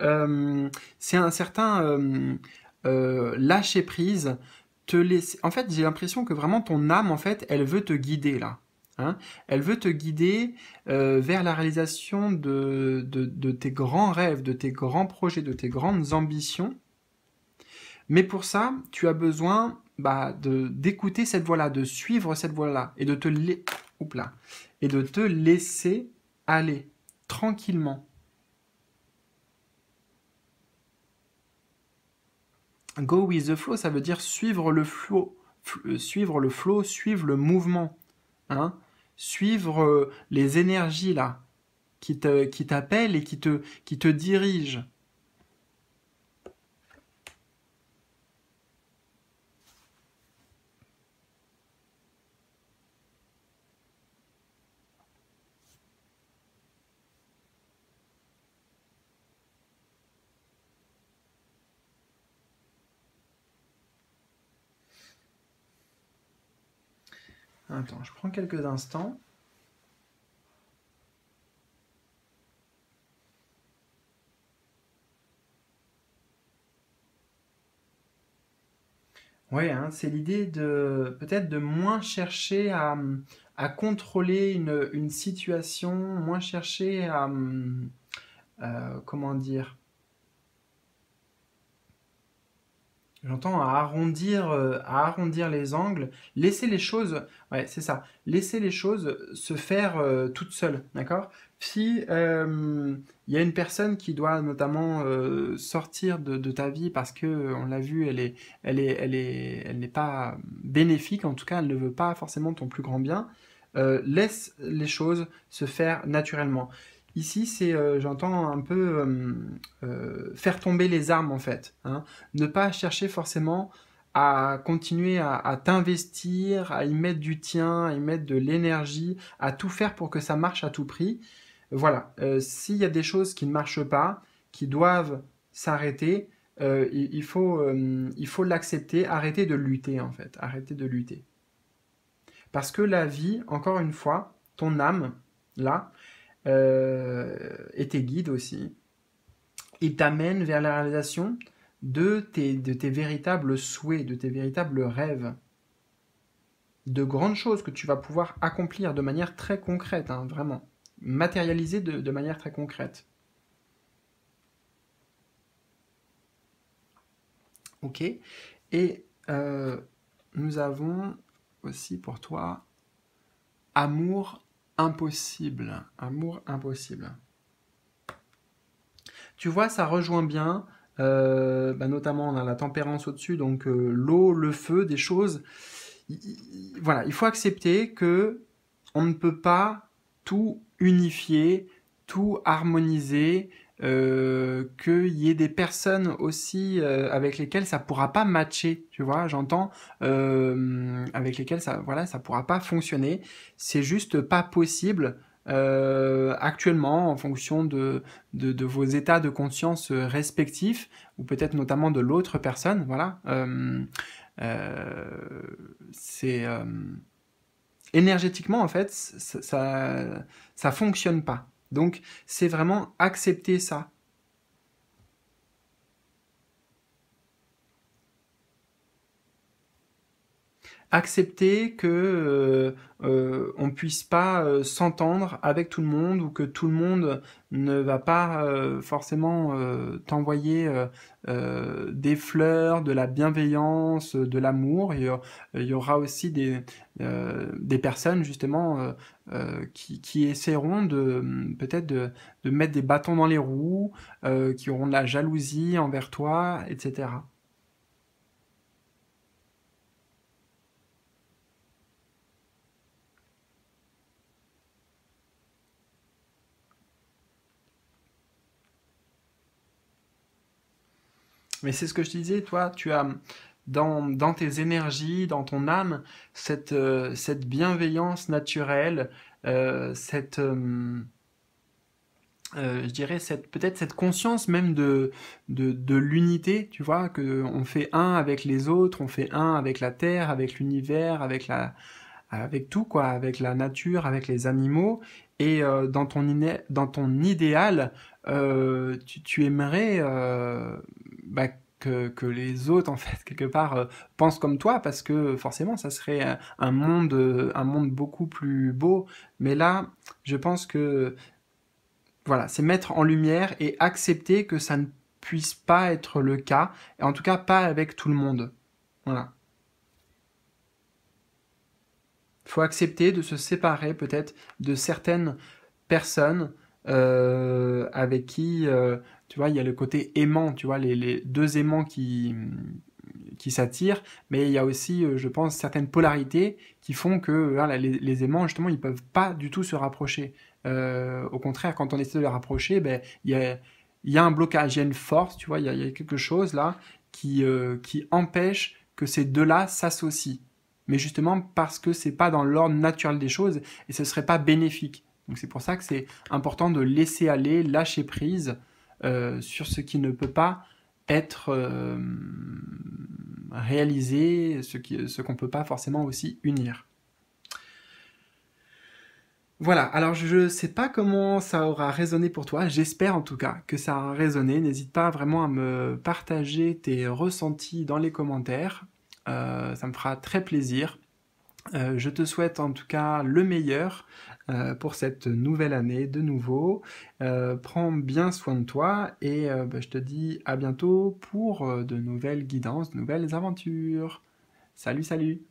c'est un certain lâcher prise. En fait, j'ai l'impression que vraiment ton âme, en fait, elle veut te guider là. Hein. elle veut te guider euh, vers la réalisation de, tes grands rêves, de tes grands projets, de tes grandes ambitions. Mais pour ça, tu as besoin bah, d'écouter cette voix là de suivre cette voix là et de te laisser. là. et de te laisser aller tranquillement. Go with the flow, ça veut dire suivre le flow, euh, suivre le flow, suivre le mouvement, hein, suivre euh, les énergies là qui t'appellent qui et qui te, qui te dirigent. Attends, je prends quelques instants. Oui, hein, c'est l'idée de peut-être de moins chercher à, contrôler une, situation, moins chercher à euh, comment dire J'entends à arrondir, euh, à arrondir les angles, laisser les choses, ouais, c'est ça, laisser les choses se faire euh, toutes seules, d'accord Si il euh, y a une personne qui doit notamment sortir de, de, ta vie parce que on l'a vu, elle est, elle est, elle est, elle n'est pas bénéfique, en tout cas, elle ne veut pas forcément ton plus grand bien. laisse les choses se faire naturellement. Ici, c'est, euh, j'entends un peu euh, euh, faire tomber les armes en fait. Hein. Ne pas chercher forcément à continuer à, t'investir, à y mettre du tien, à y mettre de l'énergie, à tout faire pour que ça marche à tout prix. Voilà, s'il y a des choses qui ne marchent pas, qui doivent s'arrêter, il, faut il faut l'accepter, arrêter de lutter en fait, arrêter de lutter. Parce que la vie, encore une fois, ton âme, là, euh, et tes guides aussi, ils t'amènent vers la réalisation de tes, de véritables souhaits, de tes véritables rêves, de grandes choses que tu vas pouvoir accomplir de manière très concrète, hein, vraiment, matérialiser de, manière très concrète. Ok Et euh, nous avons aussi pour toi amour impossible. Amour impossible. Tu vois, ça rejoint bien, euh, bah, notamment on a la tempérance au-dessus, donc euh, l'eau, le feu, des choses. voilà, il faut accepter que on ne peut pas tout unifier, tout harmoniser, euh, qu'il y ait des personnes aussi euh, avec lesquelles ça pourra pas matcher, tu vois, j'entends, euh, avec lesquelles ça, voilà, ça pourra pas fonctionner, c'est juste pas possible actuellement en fonction de, de, vos états de conscience respectifs, ou peut-être notamment de l'autre personne, voilà, c'est énergétiquement en fait, ça, ça, ça fonctionne pas. Donc c'est vraiment accepter ça, accepter que euh, euh, on puisse pas euh, s'entendre avec tout le monde ou que tout le monde ne va pas euh, forcément t'envoyer des fleurs, de la bienveillance, de l'amour. Il, y aura aussi des, des personnes justement qui, qui, essaieront de peut-être de, de, mettre des bâtons dans les roues, qui auront de la jalousie envers toi, etc. Mais c'est ce que je disais, toi, tu as dans, dans tes énergies, dans ton âme, cette, euh, cette bienveillance naturelle, euh, cette... Euh, je dirais cette peut-être cette conscience même de de, l'unité tu vois que on fait un avec les autres on fait un avec la terre avec l'univers avec la avec tout quoi avec la nature avec les animaux et dans ton dans ton idéal tu, aimerais bah, que, les autres, en fait, quelque part, euh, pensent comme toi, parce que forcément, ça serait un, monde, un monde beaucoup plus beau. Mais là, je pense que, voilà, c'est mettre en lumière et accepter que ça ne puisse pas être le cas, et en tout cas pas avec tout le monde. Voilà. Faut accepter de se séparer peut-être de certaines personnes euh, avec qui euh, tu vois, il y a le côté aimant, tu vois, les, deux aimants qui, qui s'attirent, mais il y a aussi, euh, je pense, certaines polarités qui font que les, aimants, justement, ils peuvent pas du tout se rapprocher. Euh, au contraire, quand on essaie de les rapprocher, ben, il, y a, un blocage, il y a une force, tu vois, il y a, quelque chose là qui, euh, qui empêche que ces deux-là s'associent. Mais justement parce que c'est pas dans l'ordre naturel des choses et ce serait pas bénéfique. Donc c'est pour ça que c'est important de laisser aller, lâcher prise euh, sur ce qui ne peut pas être euh, réalisé, ce qu'on ne peut pas forcément aussi unir. Voilà, alors je ne sais pas comment ça aura résonné pour toi, j'espère en tout cas que ça aura résonné. N'hésite pas vraiment à me partager tes ressentis dans les commentaires, euh, ça me fera très plaisir. je te souhaite en tout cas le meilleur. Euh, pour cette nouvelle année de nouveau. Euh, prends bien soin de toi et euh, bah, je te dis à bientôt pour de nouvelles guidances, de nouvelles aventures. Salut, salut